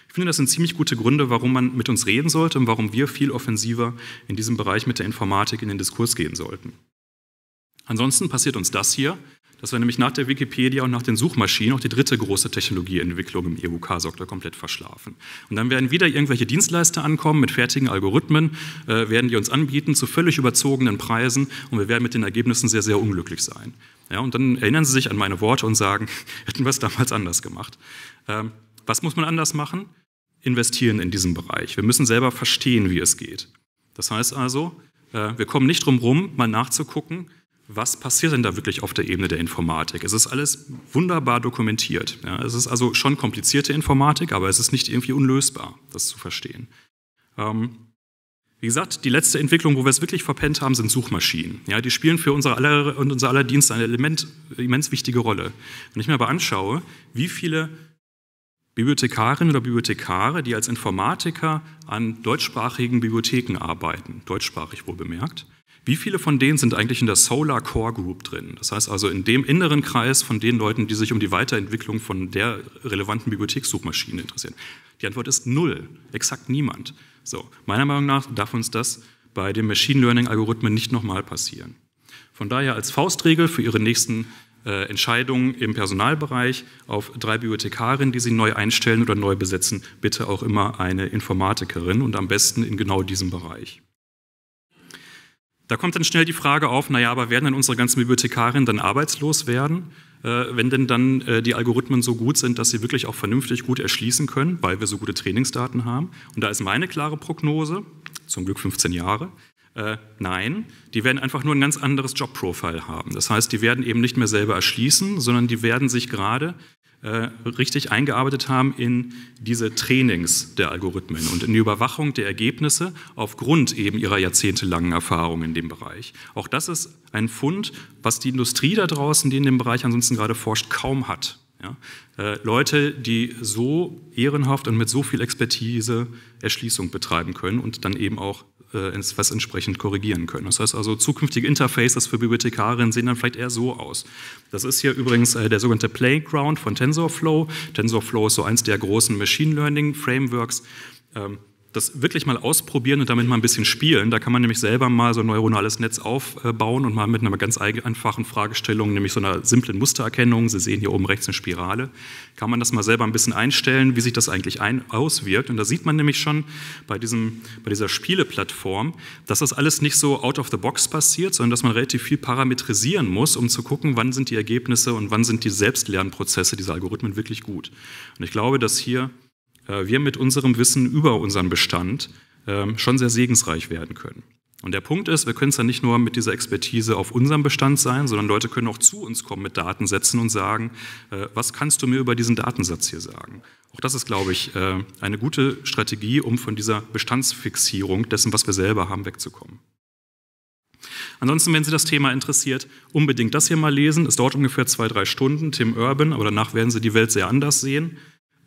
Ich finde, das sind ziemlich gute Gründe, warum man mit uns reden sollte und warum wir viel offensiver in diesem Bereich mit der Informatik in den Diskurs gehen sollten. Ansonsten passiert uns das hier. Das war nämlich nach der Wikipedia und nach den Suchmaschinen auch die dritte große Technologieentwicklung im EUK-Sektor komplett verschlafen. Und dann werden wieder irgendwelche Dienstleister ankommen mit fertigen Algorithmen, äh, werden die uns anbieten zu völlig überzogenen Preisen und wir werden mit den Ergebnissen sehr, sehr unglücklich sein. Ja, und dann erinnern Sie sich an meine Worte und sagen, hätten wir es damals anders gemacht. Ähm, was muss man anders machen? Investieren in diesen Bereich. Wir müssen selber verstehen, wie es geht. Das heißt also, äh, wir kommen nicht drum rum, mal nachzugucken, was passiert denn da wirklich auf der Ebene der Informatik? Es ist alles wunderbar dokumentiert. Ja, es ist also schon komplizierte Informatik, aber es ist nicht irgendwie unlösbar, das zu verstehen. Ähm, wie gesagt, die letzte Entwicklung, wo wir es wirklich verpennt haben, sind Suchmaschinen. Ja, die spielen für unsere aller, und unser aller Dienst eine Element, immens wichtige Rolle. Wenn ich mir aber anschaue, wie viele Bibliothekarinnen oder Bibliothekare, die als Informatiker an deutschsprachigen Bibliotheken arbeiten, deutschsprachig wohl bemerkt, wie viele von denen sind eigentlich in der Solar Core Group drin? Das heißt also in dem inneren Kreis von den Leuten, die sich um die Weiterentwicklung von der relevanten Bibliothekssuchmaschine interessieren. Die Antwort ist null, exakt niemand. So, meiner Meinung nach darf uns das bei den Machine Learning Algorithmen nicht nochmal passieren. Von daher als Faustregel für Ihre nächsten äh, Entscheidungen im Personalbereich auf drei Bibliothekarinnen, die Sie neu einstellen oder neu besetzen, bitte auch immer eine Informatikerin und am besten in genau diesem Bereich. Da kommt dann schnell die Frage auf, naja, aber werden denn unsere ganzen Bibliothekarinnen dann arbeitslos werden, äh, wenn denn dann äh, die Algorithmen so gut sind, dass sie wirklich auch vernünftig gut erschließen können, weil wir so gute Trainingsdaten haben? Und da ist meine klare Prognose, zum Glück 15 Jahre, äh, nein, die werden einfach nur ein ganz anderes Jobprofil haben. Das heißt, die werden eben nicht mehr selber erschließen, sondern die werden sich gerade äh, richtig eingearbeitet haben in diese Trainings der Algorithmen und in die Überwachung der Ergebnisse aufgrund eben ihrer jahrzehntelangen Erfahrung in dem Bereich. Auch das ist ein Fund, was die Industrie da draußen, die in dem Bereich ansonsten gerade forscht, kaum hat. Ja? Äh, Leute, die so ehrenhaft und mit so viel Expertise Erschließung betreiben können und dann eben auch äh, was entsprechend korrigieren können. Das heißt also, zukünftige Interfaces für Bibliothekarinnen sehen dann vielleicht eher so aus. Das ist hier übrigens äh, der sogenannte Playground von TensorFlow. TensorFlow ist so eins der großen Machine Learning Frameworks. Ähm, das wirklich mal ausprobieren und damit mal ein bisschen spielen. Da kann man nämlich selber mal so ein neuronales Netz aufbauen und mal mit einer ganz einfachen Fragestellung, nämlich so einer simplen Mustererkennung, Sie sehen hier oben rechts eine Spirale, kann man das mal selber ein bisschen einstellen, wie sich das eigentlich ein, auswirkt. Und da sieht man nämlich schon bei, diesem, bei dieser Spieleplattform, dass das alles nicht so out of the box passiert, sondern dass man relativ viel parametrisieren muss, um zu gucken, wann sind die Ergebnisse und wann sind die Selbstlernprozesse dieser Algorithmen wirklich gut. Und ich glaube, dass hier äh, wir mit unserem Wissen über unseren Bestand ähm, schon sehr segensreich werden können. Und der Punkt ist, wir können es dann nicht nur mit dieser Expertise auf unserem Bestand sein, sondern Leute können auch zu uns kommen mit Datensätzen und sagen, äh, was kannst du mir über diesen Datensatz hier sagen? Auch das ist, glaube ich, äh, eine gute Strategie, um von dieser Bestandsfixierung dessen, was wir selber haben, wegzukommen. Ansonsten, wenn Sie das Thema interessiert, unbedingt das hier mal lesen. Es dauert ungefähr zwei, drei Stunden, Tim Urban, aber danach werden Sie die Welt sehr anders sehen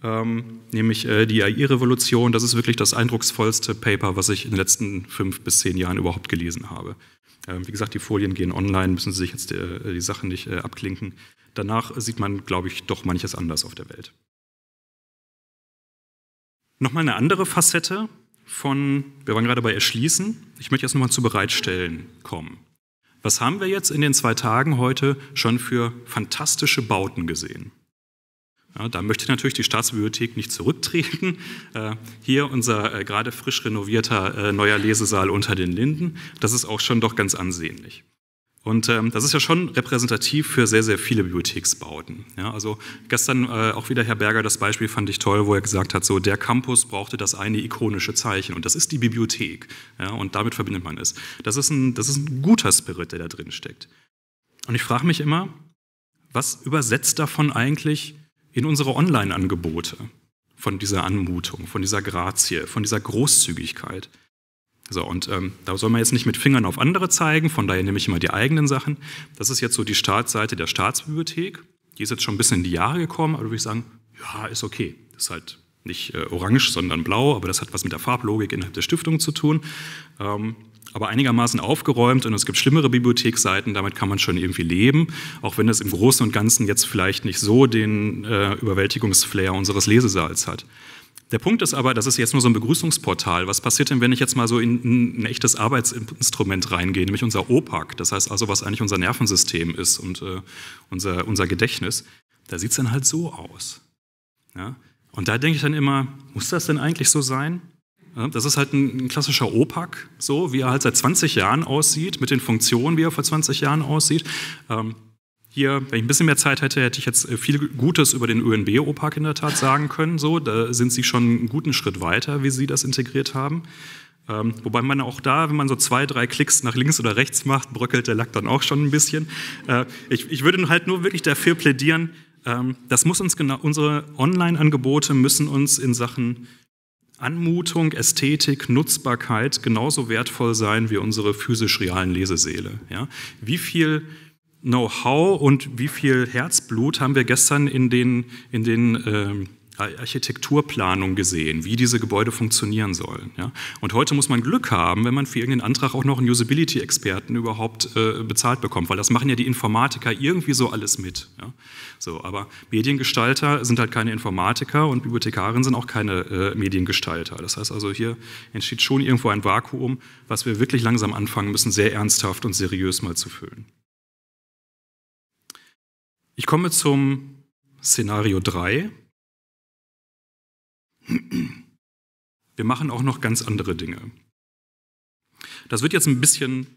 ähm, nämlich äh, die AI-Revolution. Das ist wirklich das eindrucksvollste Paper, was ich in den letzten fünf bis zehn Jahren überhaupt gelesen habe. Ähm, wie gesagt, die Folien gehen online, müssen Sie sich jetzt die, äh, die Sachen nicht äh, abklinken. Danach sieht man, glaube ich, doch manches anders auf der Welt. Nochmal eine andere Facette von, wir waren gerade bei Erschließen, ich möchte jetzt nochmal zu Bereitstellen kommen. Was haben wir jetzt in den zwei Tagen heute schon für fantastische Bauten gesehen? Ja, da möchte natürlich die Staatsbibliothek nicht zurücktreten. Äh, hier unser äh, gerade frisch renovierter äh, neuer Lesesaal unter den Linden. Das ist auch schon doch ganz ansehnlich. Und ähm, das ist ja schon repräsentativ für sehr, sehr viele Bibliotheksbauten. Ja, also gestern äh, auch wieder Herr Berger, das Beispiel fand ich toll, wo er gesagt hat, so der Campus brauchte das eine ikonische Zeichen und das ist die Bibliothek. Ja, und damit verbindet man es. Das ist ein, das ist ein guter Spirit, der da drin steckt. Und ich frage mich immer, was übersetzt davon eigentlich in unsere Online-Angebote von dieser Anmutung, von dieser Grazie, von dieser Großzügigkeit. So, und ähm, da soll man jetzt nicht mit Fingern auf andere zeigen, von daher nehme ich immer die eigenen Sachen. Das ist jetzt so die Startseite der Staatsbibliothek. Die ist jetzt schon ein bisschen in die Jahre gekommen, aber würde ich sagen, ja, ist okay. Ist halt nicht äh, orange, sondern blau, aber das hat was mit der Farblogik innerhalb der Stiftung zu tun. Ähm, aber einigermaßen aufgeräumt und es gibt schlimmere Bibliothekseiten, damit kann man schon irgendwie leben, auch wenn das im Großen und Ganzen jetzt vielleicht nicht so den äh, Überwältigungsflair unseres Lesesaals hat. Der Punkt ist aber, das ist jetzt nur so ein Begrüßungsportal. Was passiert denn, wenn ich jetzt mal so in ein echtes Arbeitsinstrument reingehe, nämlich unser OPAC, das heißt also, was eigentlich unser Nervensystem ist und äh, unser, unser Gedächtnis? Da sieht es dann halt so aus. Ja? Und da denke ich dann immer, muss das denn eigentlich so sein? Das ist halt ein, klassischer OPAC, so wie er halt seit 20 Jahren aussieht, mit den Funktionen, wie er vor 20 Jahren aussieht. Ähm, hier, wenn ich ein bisschen mehr Zeit hätte, hätte ich jetzt äh, viel Gutes über den ÖNB-OPAC in der Tat sagen können. So, da sind sie schon einen guten Schritt weiter, wie sie das integriert haben. Ähm, wobei man auch da, wenn man so zwei, drei Klicks nach links oder rechts macht, bröckelt der Lack dann auch schon ein bisschen. Äh, ich, ich, würde halt nur wirklich dafür plädieren, ähm, das muss uns genau, unsere Online-Angebote müssen uns in Sachen Anmutung, Ästhetik, Nutzbarkeit genauso wertvoll sein wie unsere physisch realen Leseseele. Ja? Wie viel Know-how und wie viel Herzblut haben wir gestern in den, in den äh, Architekturplanung gesehen, wie diese Gebäude funktionieren sollen. Ja? Und heute muss man Glück haben, wenn man für irgendeinen Antrag auch noch einen Usability-Experten überhaupt äh, bezahlt bekommt, weil das machen ja die Informatiker irgendwie so alles mit. Ja? So, aber Mediengestalter sind halt keine Informatiker und Bibliothekarinnen sind auch keine äh, Mediengestalter. Das heißt also, hier entsteht schon irgendwo ein Vakuum, was wir wirklich langsam anfangen müssen, sehr ernsthaft und seriös mal zu füllen. Ich komme zum Szenario 3, wir machen auch noch ganz andere Dinge. Das wird jetzt ein bisschen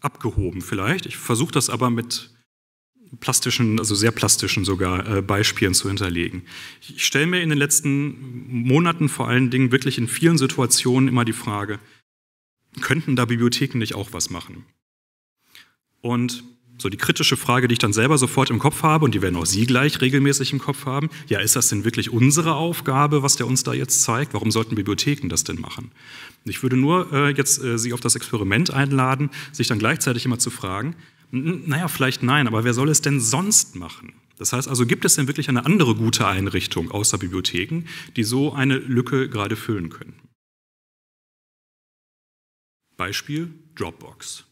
abgehoben vielleicht. Ich versuche das aber mit plastischen, also sehr plastischen sogar äh, Beispielen zu hinterlegen. Ich stelle mir in den letzten Monaten vor allen Dingen wirklich in vielen Situationen immer die Frage, könnten da Bibliotheken nicht auch was machen? Und so die kritische Frage, die ich dann selber sofort im Kopf habe und die werden auch Sie gleich regelmäßig im Kopf haben, ja, ist das denn wirklich unsere Aufgabe, was der uns da jetzt zeigt? Warum sollten Bibliotheken das denn machen? Ich würde nur äh, jetzt äh, Sie auf das Experiment einladen, sich dann gleichzeitig immer zu fragen, naja, vielleicht nein, aber wer soll es denn sonst machen? Das heißt also, gibt es denn wirklich eine andere gute Einrichtung außer Bibliotheken, die so eine Lücke gerade füllen können? Beispiel Dropbox.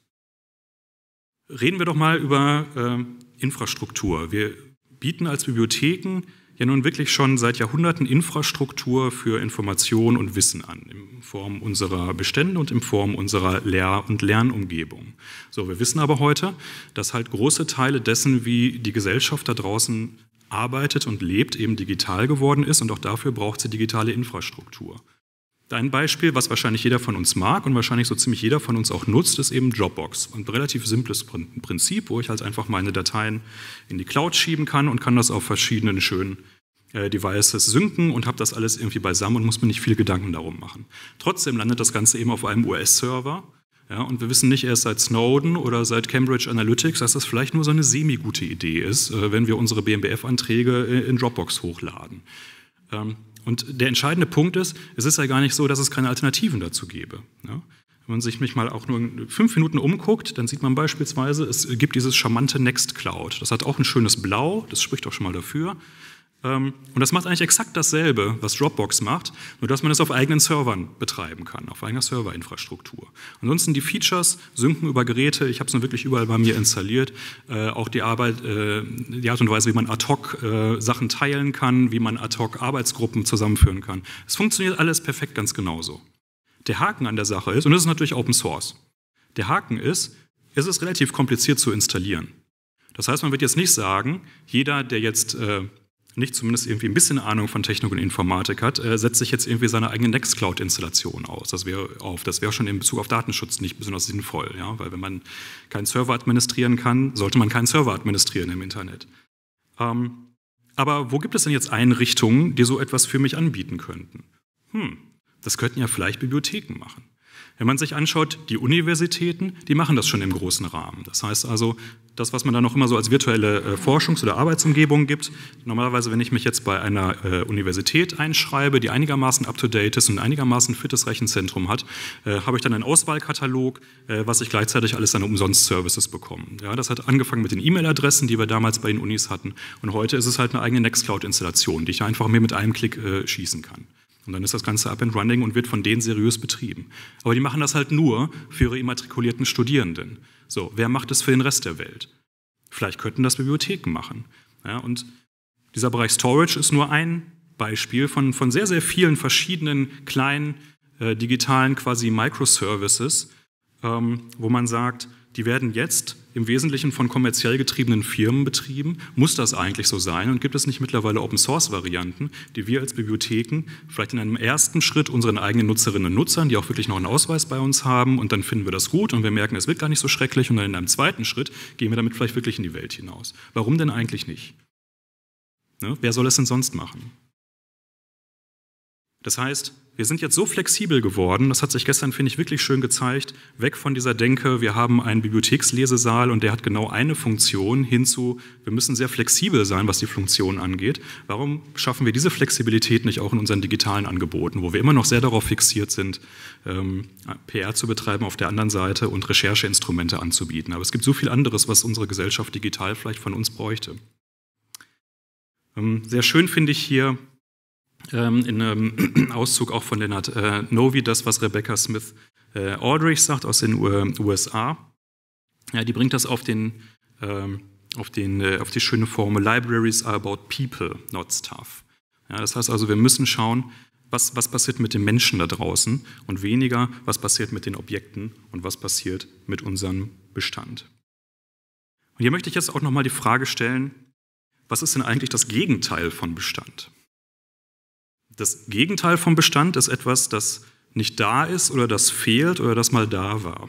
Reden wir doch mal über äh, Infrastruktur. Wir bieten als Bibliotheken ja nun wirklich schon seit Jahrhunderten Infrastruktur für Information und Wissen an, in Form unserer Bestände und in Form unserer Lehr- und Lernumgebung. So, wir wissen aber heute, dass halt große Teile dessen, wie die Gesellschaft da draußen arbeitet und lebt, eben digital geworden ist und auch dafür braucht sie digitale Infrastruktur. Ein Beispiel, was wahrscheinlich jeder von uns mag und wahrscheinlich so ziemlich jeder von uns auch nutzt, ist eben Dropbox. Ein relativ simples Prinzip, wo ich halt einfach meine Dateien in die Cloud schieben kann und kann das auf verschiedenen schönen äh, Devices synken und habe das alles irgendwie beisammen und muss mir nicht viel Gedanken darum machen. Trotzdem landet das Ganze eben auf einem US-Server. Ja, und wir wissen nicht erst seit Snowden oder seit Cambridge Analytics, dass das vielleicht nur so eine semi-gute Idee ist, äh, wenn wir unsere BMBF-Anträge äh, in Dropbox hochladen. Ähm, und der entscheidende Punkt ist, es ist ja gar nicht so, dass es keine Alternativen dazu gäbe. Ja? Wenn man sich mich mal auch nur fünf Minuten umguckt, dann sieht man beispielsweise, es gibt dieses charmante Nextcloud. Das hat auch ein schönes Blau, das spricht auch schon mal dafür. Ähm, und das macht eigentlich exakt dasselbe, was Dropbox macht, nur dass man es auf eigenen Servern betreiben kann, auf eigener Serverinfrastruktur. Ansonsten die Features synken über Geräte, ich habe es nun wirklich überall bei mir installiert, äh, auch die, Arbeit, äh, die Art und Weise, wie man ad hoc äh, Sachen teilen kann, wie man ad hoc Arbeitsgruppen zusammenführen kann. Es funktioniert alles perfekt ganz genauso. Der Haken an der Sache ist, und das ist natürlich Open Source, der Haken ist, es ist relativ kompliziert zu installieren. Das heißt, man wird jetzt nicht sagen, jeder, der jetzt äh, nicht zumindest irgendwie ein bisschen Ahnung von Technik und Informatik hat, äh, setzt sich jetzt irgendwie seine eigene Nextcloud-Installation aus. Das wäre auf, das wäre schon in Bezug auf Datenschutz nicht besonders sinnvoll, ja, weil wenn man keinen Server administrieren kann, sollte man keinen Server administrieren im Internet. Ähm, aber wo gibt es denn jetzt Einrichtungen, die so etwas für mich anbieten könnten? Hm, das könnten ja vielleicht Bibliotheken machen. Wenn man sich anschaut, die Universitäten, die machen das schon im großen Rahmen. Das heißt also, das, was man da noch immer so als virtuelle äh, Forschungs- oder Arbeitsumgebung gibt, normalerweise, wenn ich mich jetzt bei einer äh, Universität einschreibe, die einigermaßen up-to-date ist und einigermaßen fittes Rechenzentrum hat, äh, habe ich dann einen Auswahlkatalog, was ich gleichzeitig alles dann Umsonst-Services bekomme. Ja, das hat angefangen mit den E-Mail-Adressen, die wir damals bei den Unis hatten. Und heute ist es halt eine eigene Nextcloud-Installation, die ich einfach mir mit einem Klick schießen kann. Und dann ist das Ganze up and running und wird von denen seriös betrieben. Aber die machen das halt nur für ihre immatrikulierten Studierenden. So, wer macht das für den Rest der Welt? Vielleicht könnten das Bibliotheken machen. Ja, und dieser Bereich Storage ist nur ein Beispiel von, von sehr, sehr vielen verschiedenen kleinen äh, digitalen quasi Microservices, ähm, wo man sagt, die werden jetzt im Wesentlichen von kommerziell getriebenen Firmen betrieben? Muss das eigentlich so sein? Und gibt es nicht mittlerweile Open-Source-Varianten, die wir als Bibliotheken vielleicht in einem ersten Schritt unseren eigenen Nutzerinnen und Nutzern, die auch wirklich noch einen Ausweis bei uns haben, und dann finden wir das gut und wir merken, es wird gar nicht so schrecklich, und dann in einem zweiten Schritt gehen wir damit vielleicht wirklich in die Welt hinaus. Warum denn eigentlich nicht? Ne? Wer soll es denn sonst machen? Das heißt, wir sind jetzt so flexibel geworden, das hat sich gestern, finde ich, wirklich schön gezeigt, weg von dieser Denke, wir haben einen Bibliothekslesesaal und der hat genau eine Funktion hinzu, wir müssen sehr flexibel sein, was die Funktion angeht. Warum schaffen wir diese Flexibilität nicht auch in unseren digitalen Angeboten, wo wir immer noch sehr darauf fixiert sind, ähm, PR zu betreiben auf der anderen Seite und Rechercheinstrumente anzubieten? Aber es gibt so viel anderes, was unsere Gesellschaft digital vielleicht von uns bräuchte. Ähm, sehr schön finde ich hier ähm, in einem Auszug auch von Lennart äh, Novi, das, was Rebecca Smith äh, Aldrich sagt aus den USA. Ja, die bringt das auf, den, ähm, auf, den, äh, auf die schöne Formel: Libraries are about people, not stuff. Ja, das heißt also, wir müssen schauen, was, was passiert mit den Menschen da draußen und weniger, was passiert mit den Objekten und was passiert mit unserem Bestand. Und hier möchte ich jetzt auch nochmal die Frage stellen, was ist denn eigentlich das Gegenteil von Bestand? Das Gegenteil vom Bestand ist etwas, das nicht da ist oder das fehlt oder das mal da war.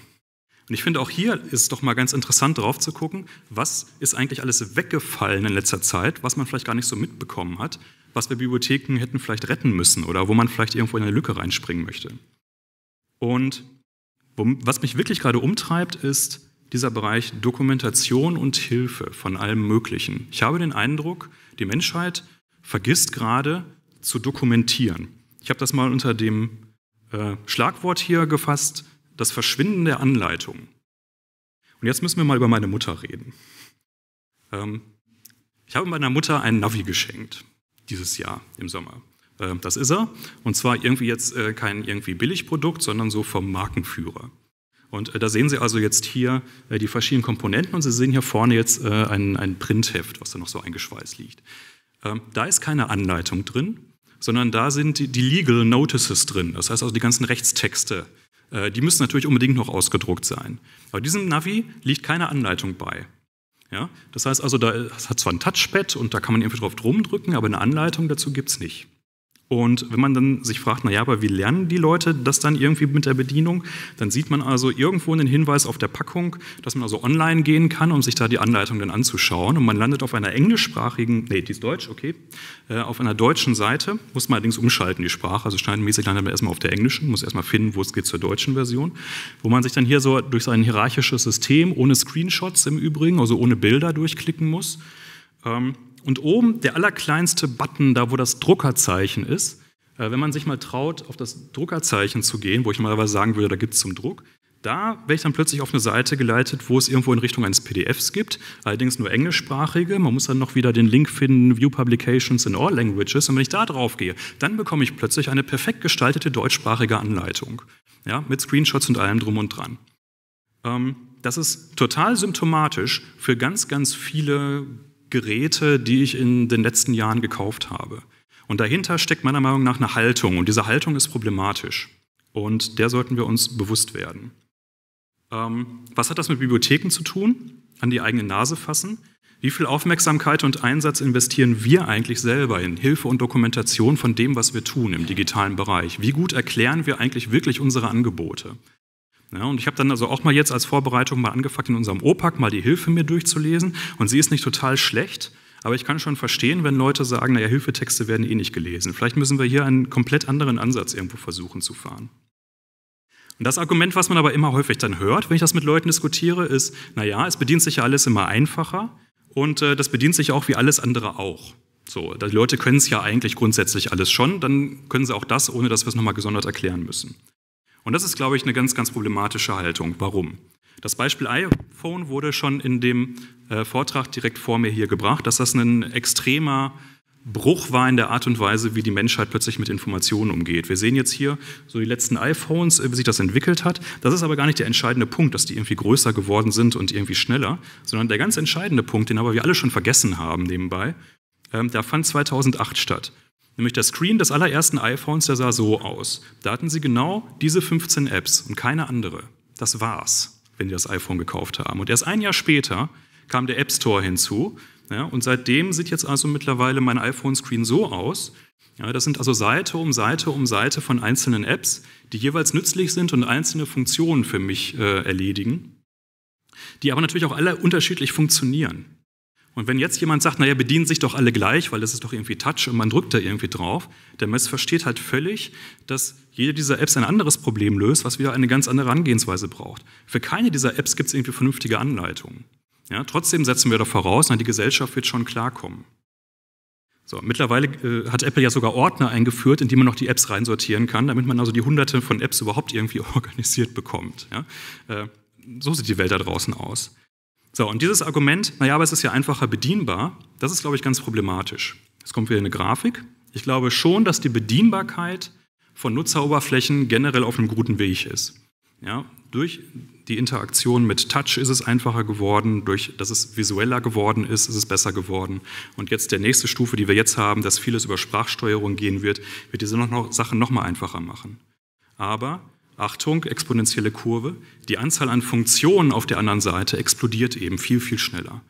Und ich finde auch hier ist es doch mal ganz interessant drauf zu gucken, was ist eigentlich alles weggefallen in letzter Zeit, was man vielleicht gar nicht so mitbekommen hat, was wir Bibliotheken hätten vielleicht retten müssen oder wo man vielleicht irgendwo in eine Lücke reinspringen möchte. Und was mich wirklich gerade umtreibt, ist dieser Bereich Dokumentation und Hilfe von allem Möglichen. Ich habe den Eindruck, die Menschheit vergisst gerade, zu dokumentieren. Ich habe das mal unter dem äh, Schlagwort hier gefasst, das Verschwinden der Anleitung. Und jetzt müssen wir mal über meine Mutter reden. Ähm, ich habe meiner Mutter einen Navi geschenkt, dieses Jahr im Sommer. Äh, das ist er. Und zwar irgendwie jetzt äh, kein irgendwie Billigprodukt, sondern so vom Markenführer. Und äh, da sehen Sie also jetzt hier äh, die verschiedenen Komponenten und Sie sehen hier vorne jetzt äh, ein, ein Printheft, was da noch so eingeschweißt liegt. Ähm, da ist keine Anleitung drin, sondern da sind die Legal Notices drin, das heißt also die ganzen Rechtstexte. Äh, die müssen natürlich unbedingt noch ausgedruckt sein. Aber diesem Navi liegt keine Anleitung bei. Ja? Das heißt also, da hat zwar ein Touchpad und da kann man irgendwie drauf rumdrücken, aber eine Anleitung dazu gibt es nicht. Und wenn man dann sich fragt, naja, aber wie lernen die Leute das dann irgendwie mit der Bedienung, dann sieht man also irgendwo einen Hinweis auf der Packung, dass man also online gehen kann, um sich da die Anleitung dann anzuschauen. Und man landet auf einer englischsprachigen, nee, die ist deutsch, okay, äh, auf einer deutschen Seite, muss man allerdings umschalten, die Sprache. Also schneidenmäßig landet man erstmal auf der englischen, muss erstmal finden, wo es geht zur deutschen Version, wo man sich dann hier so durch sein hierarchisches System, ohne Screenshots im Übrigen, also ohne Bilder durchklicken muss. Ähm, und oben der allerkleinste Button, da wo das Druckerzeichen ist, äh, wenn man sich mal traut, auf das Druckerzeichen zu gehen, wo ich normalerweise sagen würde, da gibt es zum Druck, da werde ich dann plötzlich auf eine Seite geleitet, wo es irgendwo in Richtung eines PDFs gibt, allerdings nur englischsprachige. Man muss dann noch wieder den Link finden, View Publications in All Languages. Und wenn ich da drauf gehe, dann bekomme ich plötzlich eine perfekt gestaltete deutschsprachige Anleitung. Ja, mit Screenshots und allem drum und dran. Ähm, das ist total symptomatisch für ganz, ganz viele Geräte, die ich in den letzten Jahren gekauft habe. Und dahinter steckt meiner Meinung nach eine Haltung und diese Haltung ist problematisch. Und der sollten wir uns bewusst werden. Ähm, was hat das mit Bibliotheken zu tun? An die eigene Nase fassen? Wie viel Aufmerksamkeit und Einsatz investieren wir eigentlich selber in Hilfe und Dokumentation von dem, was wir tun im digitalen Bereich? Wie gut erklären wir eigentlich wirklich unsere Angebote? Ja, und ich habe dann also auch mal jetzt als Vorbereitung mal angefangen, in unserem OPAC mal die Hilfe mir durchzulesen. Und sie ist nicht total schlecht, aber ich kann schon verstehen, wenn Leute sagen, naja, Hilfetexte werden eh nicht gelesen. Vielleicht müssen wir hier einen komplett anderen Ansatz irgendwo versuchen zu fahren. Und das Argument, was man aber immer häufig dann hört, wenn ich das mit Leuten diskutiere, ist, naja, es bedient sich ja alles immer einfacher und äh, das bedient sich auch wie alles andere auch. So, die Leute können es ja eigentlich grundsätzlich alles schon, dann können sie auch das, ohne dass wir es nochmal gesondert erklären müssen. Und das ist, glaube ich, eine ganz, ganz problematische Haltung. Warum? Das Beispiel iPhone wurde schon in dem äh, Vortrag direkt vor mir hier gebracht, dass das ein extremer Bruch war in der Art und Weise, wie die Menschheit plötzlich mit Informationen umgeht. Wir sehen jetzt hier so die letzten iPhones, äh, wie sich das entwickelt hat. Das ist aber gar nicht der entscheidende Punkt, dass die irgendwie größer geworden sind und irgendwie schneller, sondern der ganz entscheidende Punkt, den aber wir alle schon vergessen haben nebenbei, ähm, da fand 2008 statt. Nämlich der Screen des allerersten iPhones, der sah so aus. Da hatten sie genau diese 15 Apps und keine andere. Das war's, wenn die das iPhone gekauft haben. Und erst ein Jahr später kam der App Store hinzu. Ja, und seitdem sieht jetzt also mittlerweile mein iPhone-Screen so aus. Ja, das sind also Seite um Seite um Seite von einzelnen Apps, die jeweils nützlich sind und einzelne Funktionen für mich äh, erledigen, die aber natürlich auch alle unterschiedlich funktionieren. Und wenn jetzt jemand sagt, naja, bedienen sich doch alle gleich, weil das ist doch irgendwie Touch und man drückt da irgendwie drauf, der versteht halt völlig, dass jede dieser Apps ein anderes Problem löst, was wieder eine ganz andere Herangehensweise braucht. Für keine dieser Apps gibt es irgendwie vernünftige Anleitungen. Ja, trotzdem setzen wir doch voraus, na, die Gesellschaft wird schon klarkommen. So, mittlerweile äh, hat Apple ja sogar Ordner eingeführt, in die man noch die Apps reinsortieren kann, damit man also die hunderte von Apps überhaupt irgendwie organisiert bekommt. Ja? Äh, so sieht die Welt da draußen aus. So, und dieses Argument, naja, aber es ist ja einfacher bedienbar, das ist, glaube ich, ganz problematisch. Jetzt kommt wieder eine Grafik. Ich glaube schon, dass die Bedienbarkeit von Nutzeroberflächen generell auf einem guten Weg ist. Ja, durch die Interaktion mit Touch ist es einfacher geworden, durch dass es visueller geworden ist, ist es besser geworden. Und jetzt der nächste Stufe, die wir jetzt haben, dass vieles über Sprachsteuerung gehen wird, wird diese noch, noch, Sachen nochmal einfacher machen. Aber Achtung, exponentielle Kurve, die Anzahl an Funktionen auf der anderen Seite explodiert eben viel, viel schneller.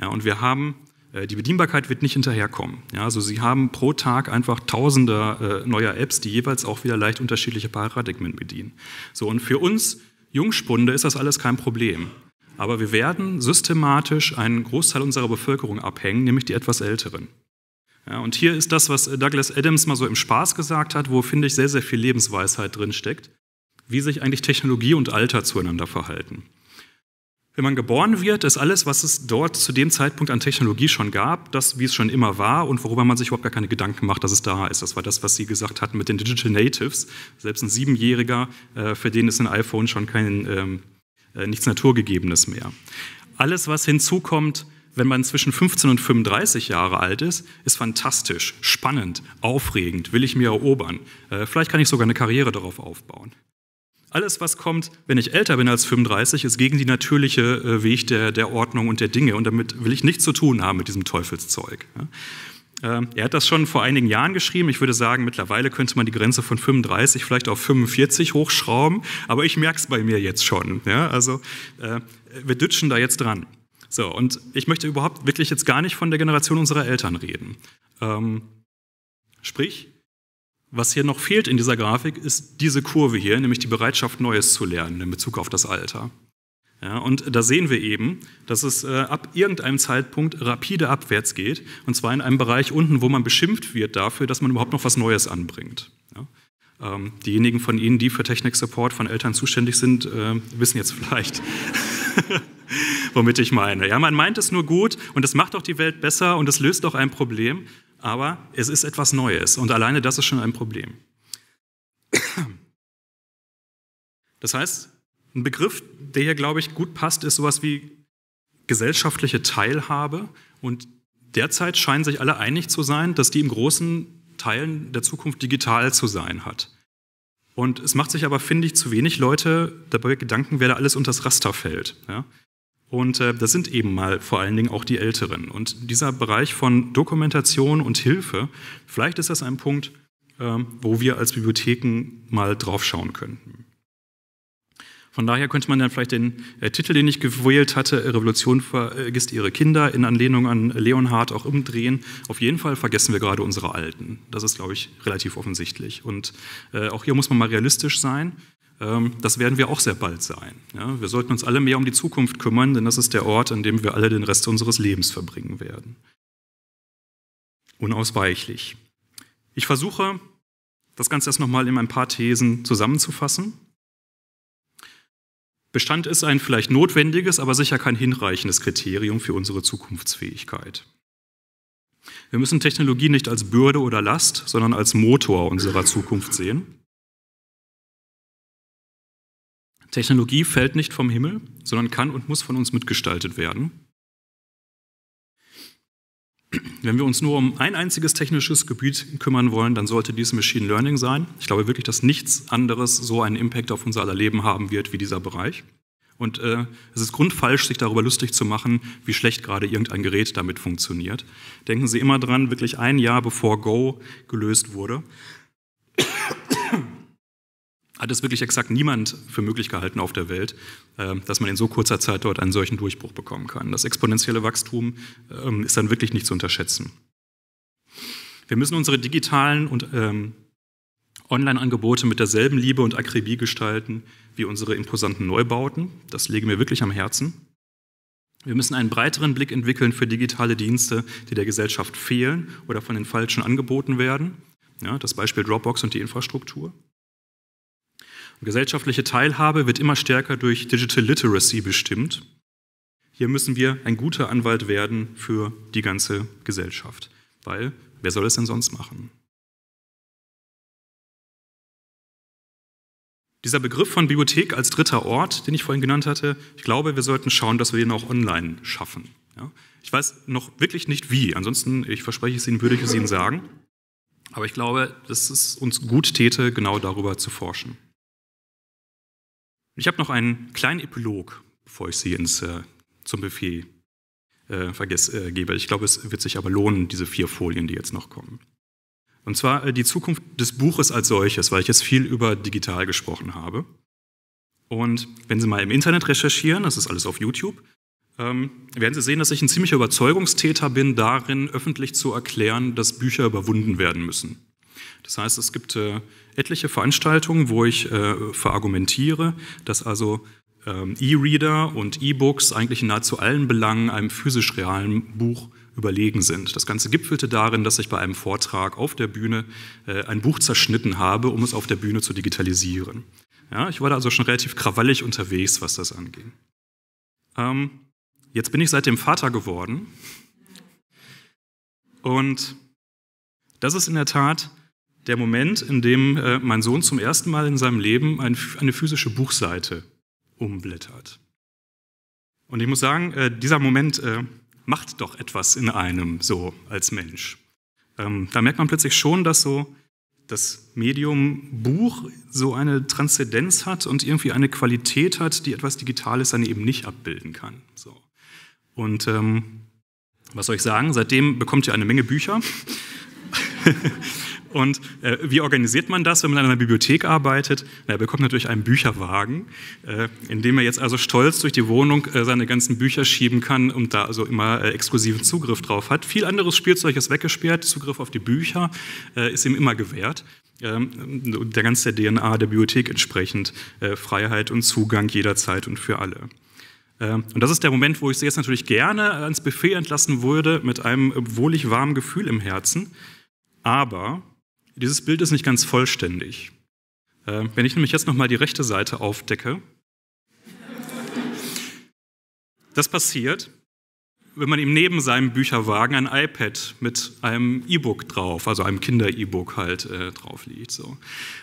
Ja, und wir haben, äh, die Bedienbarkeit wird nicht hinterherkommen. Ja, also Sie haben pro Tag einfach tausende äh, neuer Apps, die jeweils auch wieder leicht unterschiedliche Paradigmen bedienen. So, und für uns Jungspunde ist das alles kein Problem. Aber wir werden systematisch einen Großteil unserer Bevölkerung abhängen, nämlich die etwas Älteren. Ja, und hier ist das, was äh, Douglas Adams mal so im Spaß gesagt hat, wo, finde ich, sehr, sehr viel Lebensweisheit drinsteckt wie sich eigentlich Technologie und Alter zueinander verhalten. Wenn man geboren wird, ist alles, was es dort zu dem Zeitpunkt an Technologie schon gab, das, wie es schon immer war und worüber man sich überhaupt gar keine Gedanken macht, dass es da ist. Das war das, was Sie gesagt hatten mit den Digital Natives. Selbst ein Siebenjähriger, äh, für den ist ein iPhone schon kein, ähm, äh, nichts Naturgegebenes mehr. Alles, was hinzukommt, wenn man zwischen 15 und 35 Jahre alt ist, ist fantastisch, spannend, aufregend, will ich mir erobern. Äh, vielleicht kann ich sogar eine Karriere darauf aufbauen. Alles, was kommt, wenn ich älter bin als 35, ist gegen die natürliche äh, Weg der, der Ordnung und der Dinge. Und damit will ich nichts zu tun haben mit diesem Teufelszeug. Ähm, er hat das schon vor einigen Jahren geschrieben. Ich würde sagen, mittlerweile könnte man die Grenze von 35 vielleicht auf 45 hochschrauben. Aber ich merke es bei mir jetzt schon. Ja, also äh, wir dütschen da jetzt dran. So, und ich möchte überhaupt wirklich jetzt gar nicht von der Generation unserer Eltern reden. Ähm, sprich, was hier noch fehlt in dieser Grafik, ist diese Kurve hier, nämlich die Bereitschaft, Neues zu lernen in Bezug auf das Alter. Ja, und da sehen wir eben, dass es äh, ab irgendeinem Zeitpunkt rapide abwärts geht, und zwar in einem Bereich unten, wo man beschimpft wird dafür, dass man überhaupt noch was Neues anbringt. Ja? Ähm, diejenigen von Ihnen, die für Technik-Support von Eltern zuständig sind, äh, wissen jetzt vielleicht, womit ich meine. Ja, man meint es nur gut und es macht doch die Welt besser und es löst doch ein Problem, aber es ist etwas Neues und alleine das ist schon ein Problem. Das heißt, ein Begriff, der hier, glaube ich, gut passt, ist sowas wie gesellschaftliche Teilhabe. Und derzeit scheinen sich alle einig zu sein, dass die im großen Teilen der Zukunft digital zu sein hat. Und es macht sich aber, finde ich, zu wenig Leute dabei Gedanken, wer da alles unter das Raster fällt. Ja? Und äh, das sind eben mal vor allen Dingen auch die Älteren. Und dieser Bereich von Dokumentation und Hilfe, vielleicht ist das ein Punkt, äh, wo wir als Bibliotheken mal draufschauen könnten. Von daher könnte man dann vielleicht den äh, Titel, den ich gewählt hatte, Revolution vergisst ihre Kinder, in Anlehnung an Leonhard auch umdrehen. Auf jeden Fall vergessen wir gerade unsere Alten. Das ist, glaube ich, relativ offensichtlich. Und äh, auch hier muss man mal realistisch sein. Ähm, das werden wir auch sehr bald sein. wir sollten uns alle mehr um die Zukunft kümmern, denn das ist der Ort, an dem wir alle den Rest unseres Lebens verbringen werden. Unausweichlich. Ich versuche, das Ganze erst nochmal in ein paar Thesen zusammenzufassen. Bestand ist ein vielleicht notwendiges, aber sicher kein hinreichendes Kriterium für unsere Zukunftsfähigkeit. Wir müssen Technologie nicht als Bürde oder Last, sondern als Motor unserer Zukunft sehen. Technologie fällt nicht vom Himmel, sondern kann und muss von uns mitgestaltet werden. Wenn wir uns nur um ein einziges technisches Gebiet kümmern wollen, dann sollte dies Machine Learning sein. Ich glaube wirklich, dass nichts anderes so einen Impact auf unser aller Leben haben wird wie dieser Bereich. Und äh, es ist grundfalsch, sich darüber lustig zu machen, wie schlecht gerade irgendein Gerät damit funktioniert. Denken Sie immer dran, wirklich ein Jahr bevor Go gelöst wurde, hat es wirklich exakt niemand für möglich gehalten auf der Welt, ähm, dass man in so kurzer Zeit dort einen solchen Durchbruch bekommen kann. Das exponentielle Wachstum ähm, ist dann wirklich nicht zu unterschätzen. Wir müssen unsere digitalen und ähm, Online-Angebote mit derselben Liebe und Akribie gestalten wie unsere imposanten Neubauten. Das lege mir wirklich am Herzen. Wir müssen einen breiteren Blick entwickeln für digitale Dienste, die der Gesellschaft fehlen oder von den Falschen angeboten werden. Ja, das Beispiel Dropbox und die Infrastruktur. Gesellschaftliche Teilhabe wird immer stärker durch Digital Literacy bestimmt. Hier müssen wir ein guter Anwalt werden für die ganze Gesellschaft, weil wer soll es denn sonst machen? Dieser Begriff von Bibliothek als dritter Ort, den ich vorhin genannt hatte, ich glaube, wir sollten schauen, dass wir den auch online schaffen. Ja? Ich weiß noch wirklich nicht wie, ansonsten, ich verspreche es Ihnen, würde ich es Ihnen sagen. Aber ich glaube, dass es uns gut täte, genau darüber zu forschen. Ich habe noch einen kleinen Epilog, bevor ich Sie ins, äh, zum Buffet äh, vergess, äh, gebe. Ich glaube, es wird sich aber lohnen, diese vier Folien, die jetzt noch kommen. Und zwar äh, die Zukunft des Buches als solches, weil ich jetzt viel über digital gesprochen habe. Und wenn Sie mal im Internet recherchieren, das ist alles auf YouTube, ähm, werden Sie sehen, dass ich ein ziemlicher Überzeugungstäter bin, darin öffentlich zu erklären, dass Bücher überwunden werden müssen. Das heißt, es gibt äh, etliche Veranstaltungen, wo ich äh, verargumentiere, dass also ähm, E-Reader und E-Books eigentlich in nahezu allen Belangen einem physisch realen Buch überlegen sind. Das Ganze gipfelte darin, dass ich bei einem Vortrag auf der Bühne äh, ein Buch zerschnitten habe, um es auf der Bühne zu digitalisieren. Ja, ich war da also schon relativ krawallig unterwegs, was das angeht. Ähm, jetzt bin ich seitdem Vater geworden. Und das ist in der Tat der Moment, in dem äh, mein Sohn zum ersten Mal in seinem Leben ein, eine physische Buchseite umblättert. Und ich muss sagen, äh, dieser Moment äh, macht doch etwas in einem so als Mensch. Ähm, da merkt man plötzlich schon, dass so das Medium Buch so eine Transzendenz hat und irgendwie eine Qualität hat, die etwas Digitales dann eben nicht abbilden kann. So. Und ähm, was soll ich sagen? Seitdem bekommt ihr eine Menge Bücher. Und äh, wie organisiert man das, wenn man in einer Bibliothek arbeitet? Na, er bekommt natürlich einen Bücherwagen, äh, in dem er jetzt also stolz durch die Wohnung äh, seine ganzen Bücher schieben kann und da also immer äh, exklusiven Zugriff drauf hat. Viel anderes Spielzeug ist weggesperrt, Zugriff auf die Bücher äh, ist ihm immer gewährt. Ähm, der ganze DNA der Bibliothek entsprechend äh, Freiheit und Zugang jederzeit und für alle. Ähm, und das ist der Moment, wo ich sie jetzt natürlich gerne ans Buffet entlassen würde, mit einem wohlig warmen Gefühl im Herzen. Aber dieses Bild ist nicht ganz vollständig. Ähm, wenn ich nämlich jetzt nochmal die rechte Seite aufdecke, das passiert, wenn man ihm neben seinem Bücherwagen ein iPad mit einem E-Book drauf, also einem Kinder-E-Book halt äh, drauf liegt. So.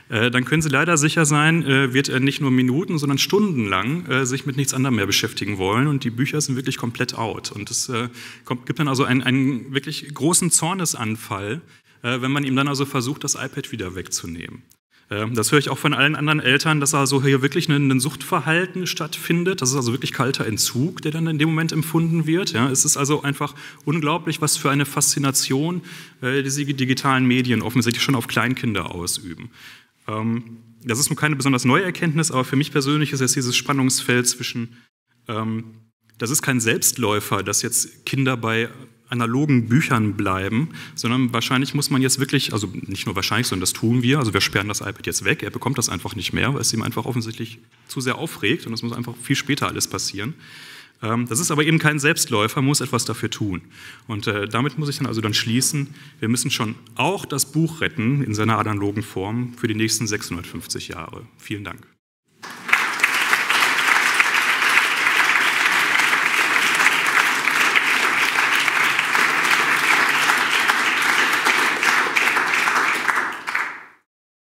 Äh, dann können Sie leider sicher sein, äh, wird er nicht nur Minuten, sondern stundenlang äh, sich mit nichts anderem mehr beschäftigen wollen und die Bücher sind wirklich komplett out. Und es äh, kommt, gibt dann also einen, einen wirklich großen Zornesanfall äh, wenn man ihm dann also versucht, das iPad wieder wegzunehmen. Ähm, das höre ich auch von allen anderen Eltern, dass also hier wirklich ein Suchtverhalten stattfindet. Das ist also wirklich kalter Entzug, der dann in dem Moment empfunden wird. Ja, es ist also einfach unglaublich, was für eine Faszination äh, diese digitalen Medien offensichtlich schon auf Kleinkinder ausüben. Ähm, das ist nun keine besonders neue Erkenntnis, aber für mich persönlich ist jetzt dieses Spannungsfeld zwischen, ähm, das ist kein Selbstläufer, dass jetzt Kinder bei analogen Büchern bleiben, sondern wahrscheinlich muss man jetzt wirklich, also nicht nur wahrscheinlich, sondern das tun wir, also wir sperren das iPad jetzt weg, er bekommt das einfach nicht mehr, weil es ihm einfach offensichtlich zu sehr aufregt und das muss einfach viel später alles passieren. Ähm, das ist aber eben kein Selbstläufer, muss etwas dafür tun. Und äh, damit muss ich dann also dann schließen, wir müssen schon auch das Buch retten in seiner analogen Form für die nächsten 650 Jahre. Vielen Dank.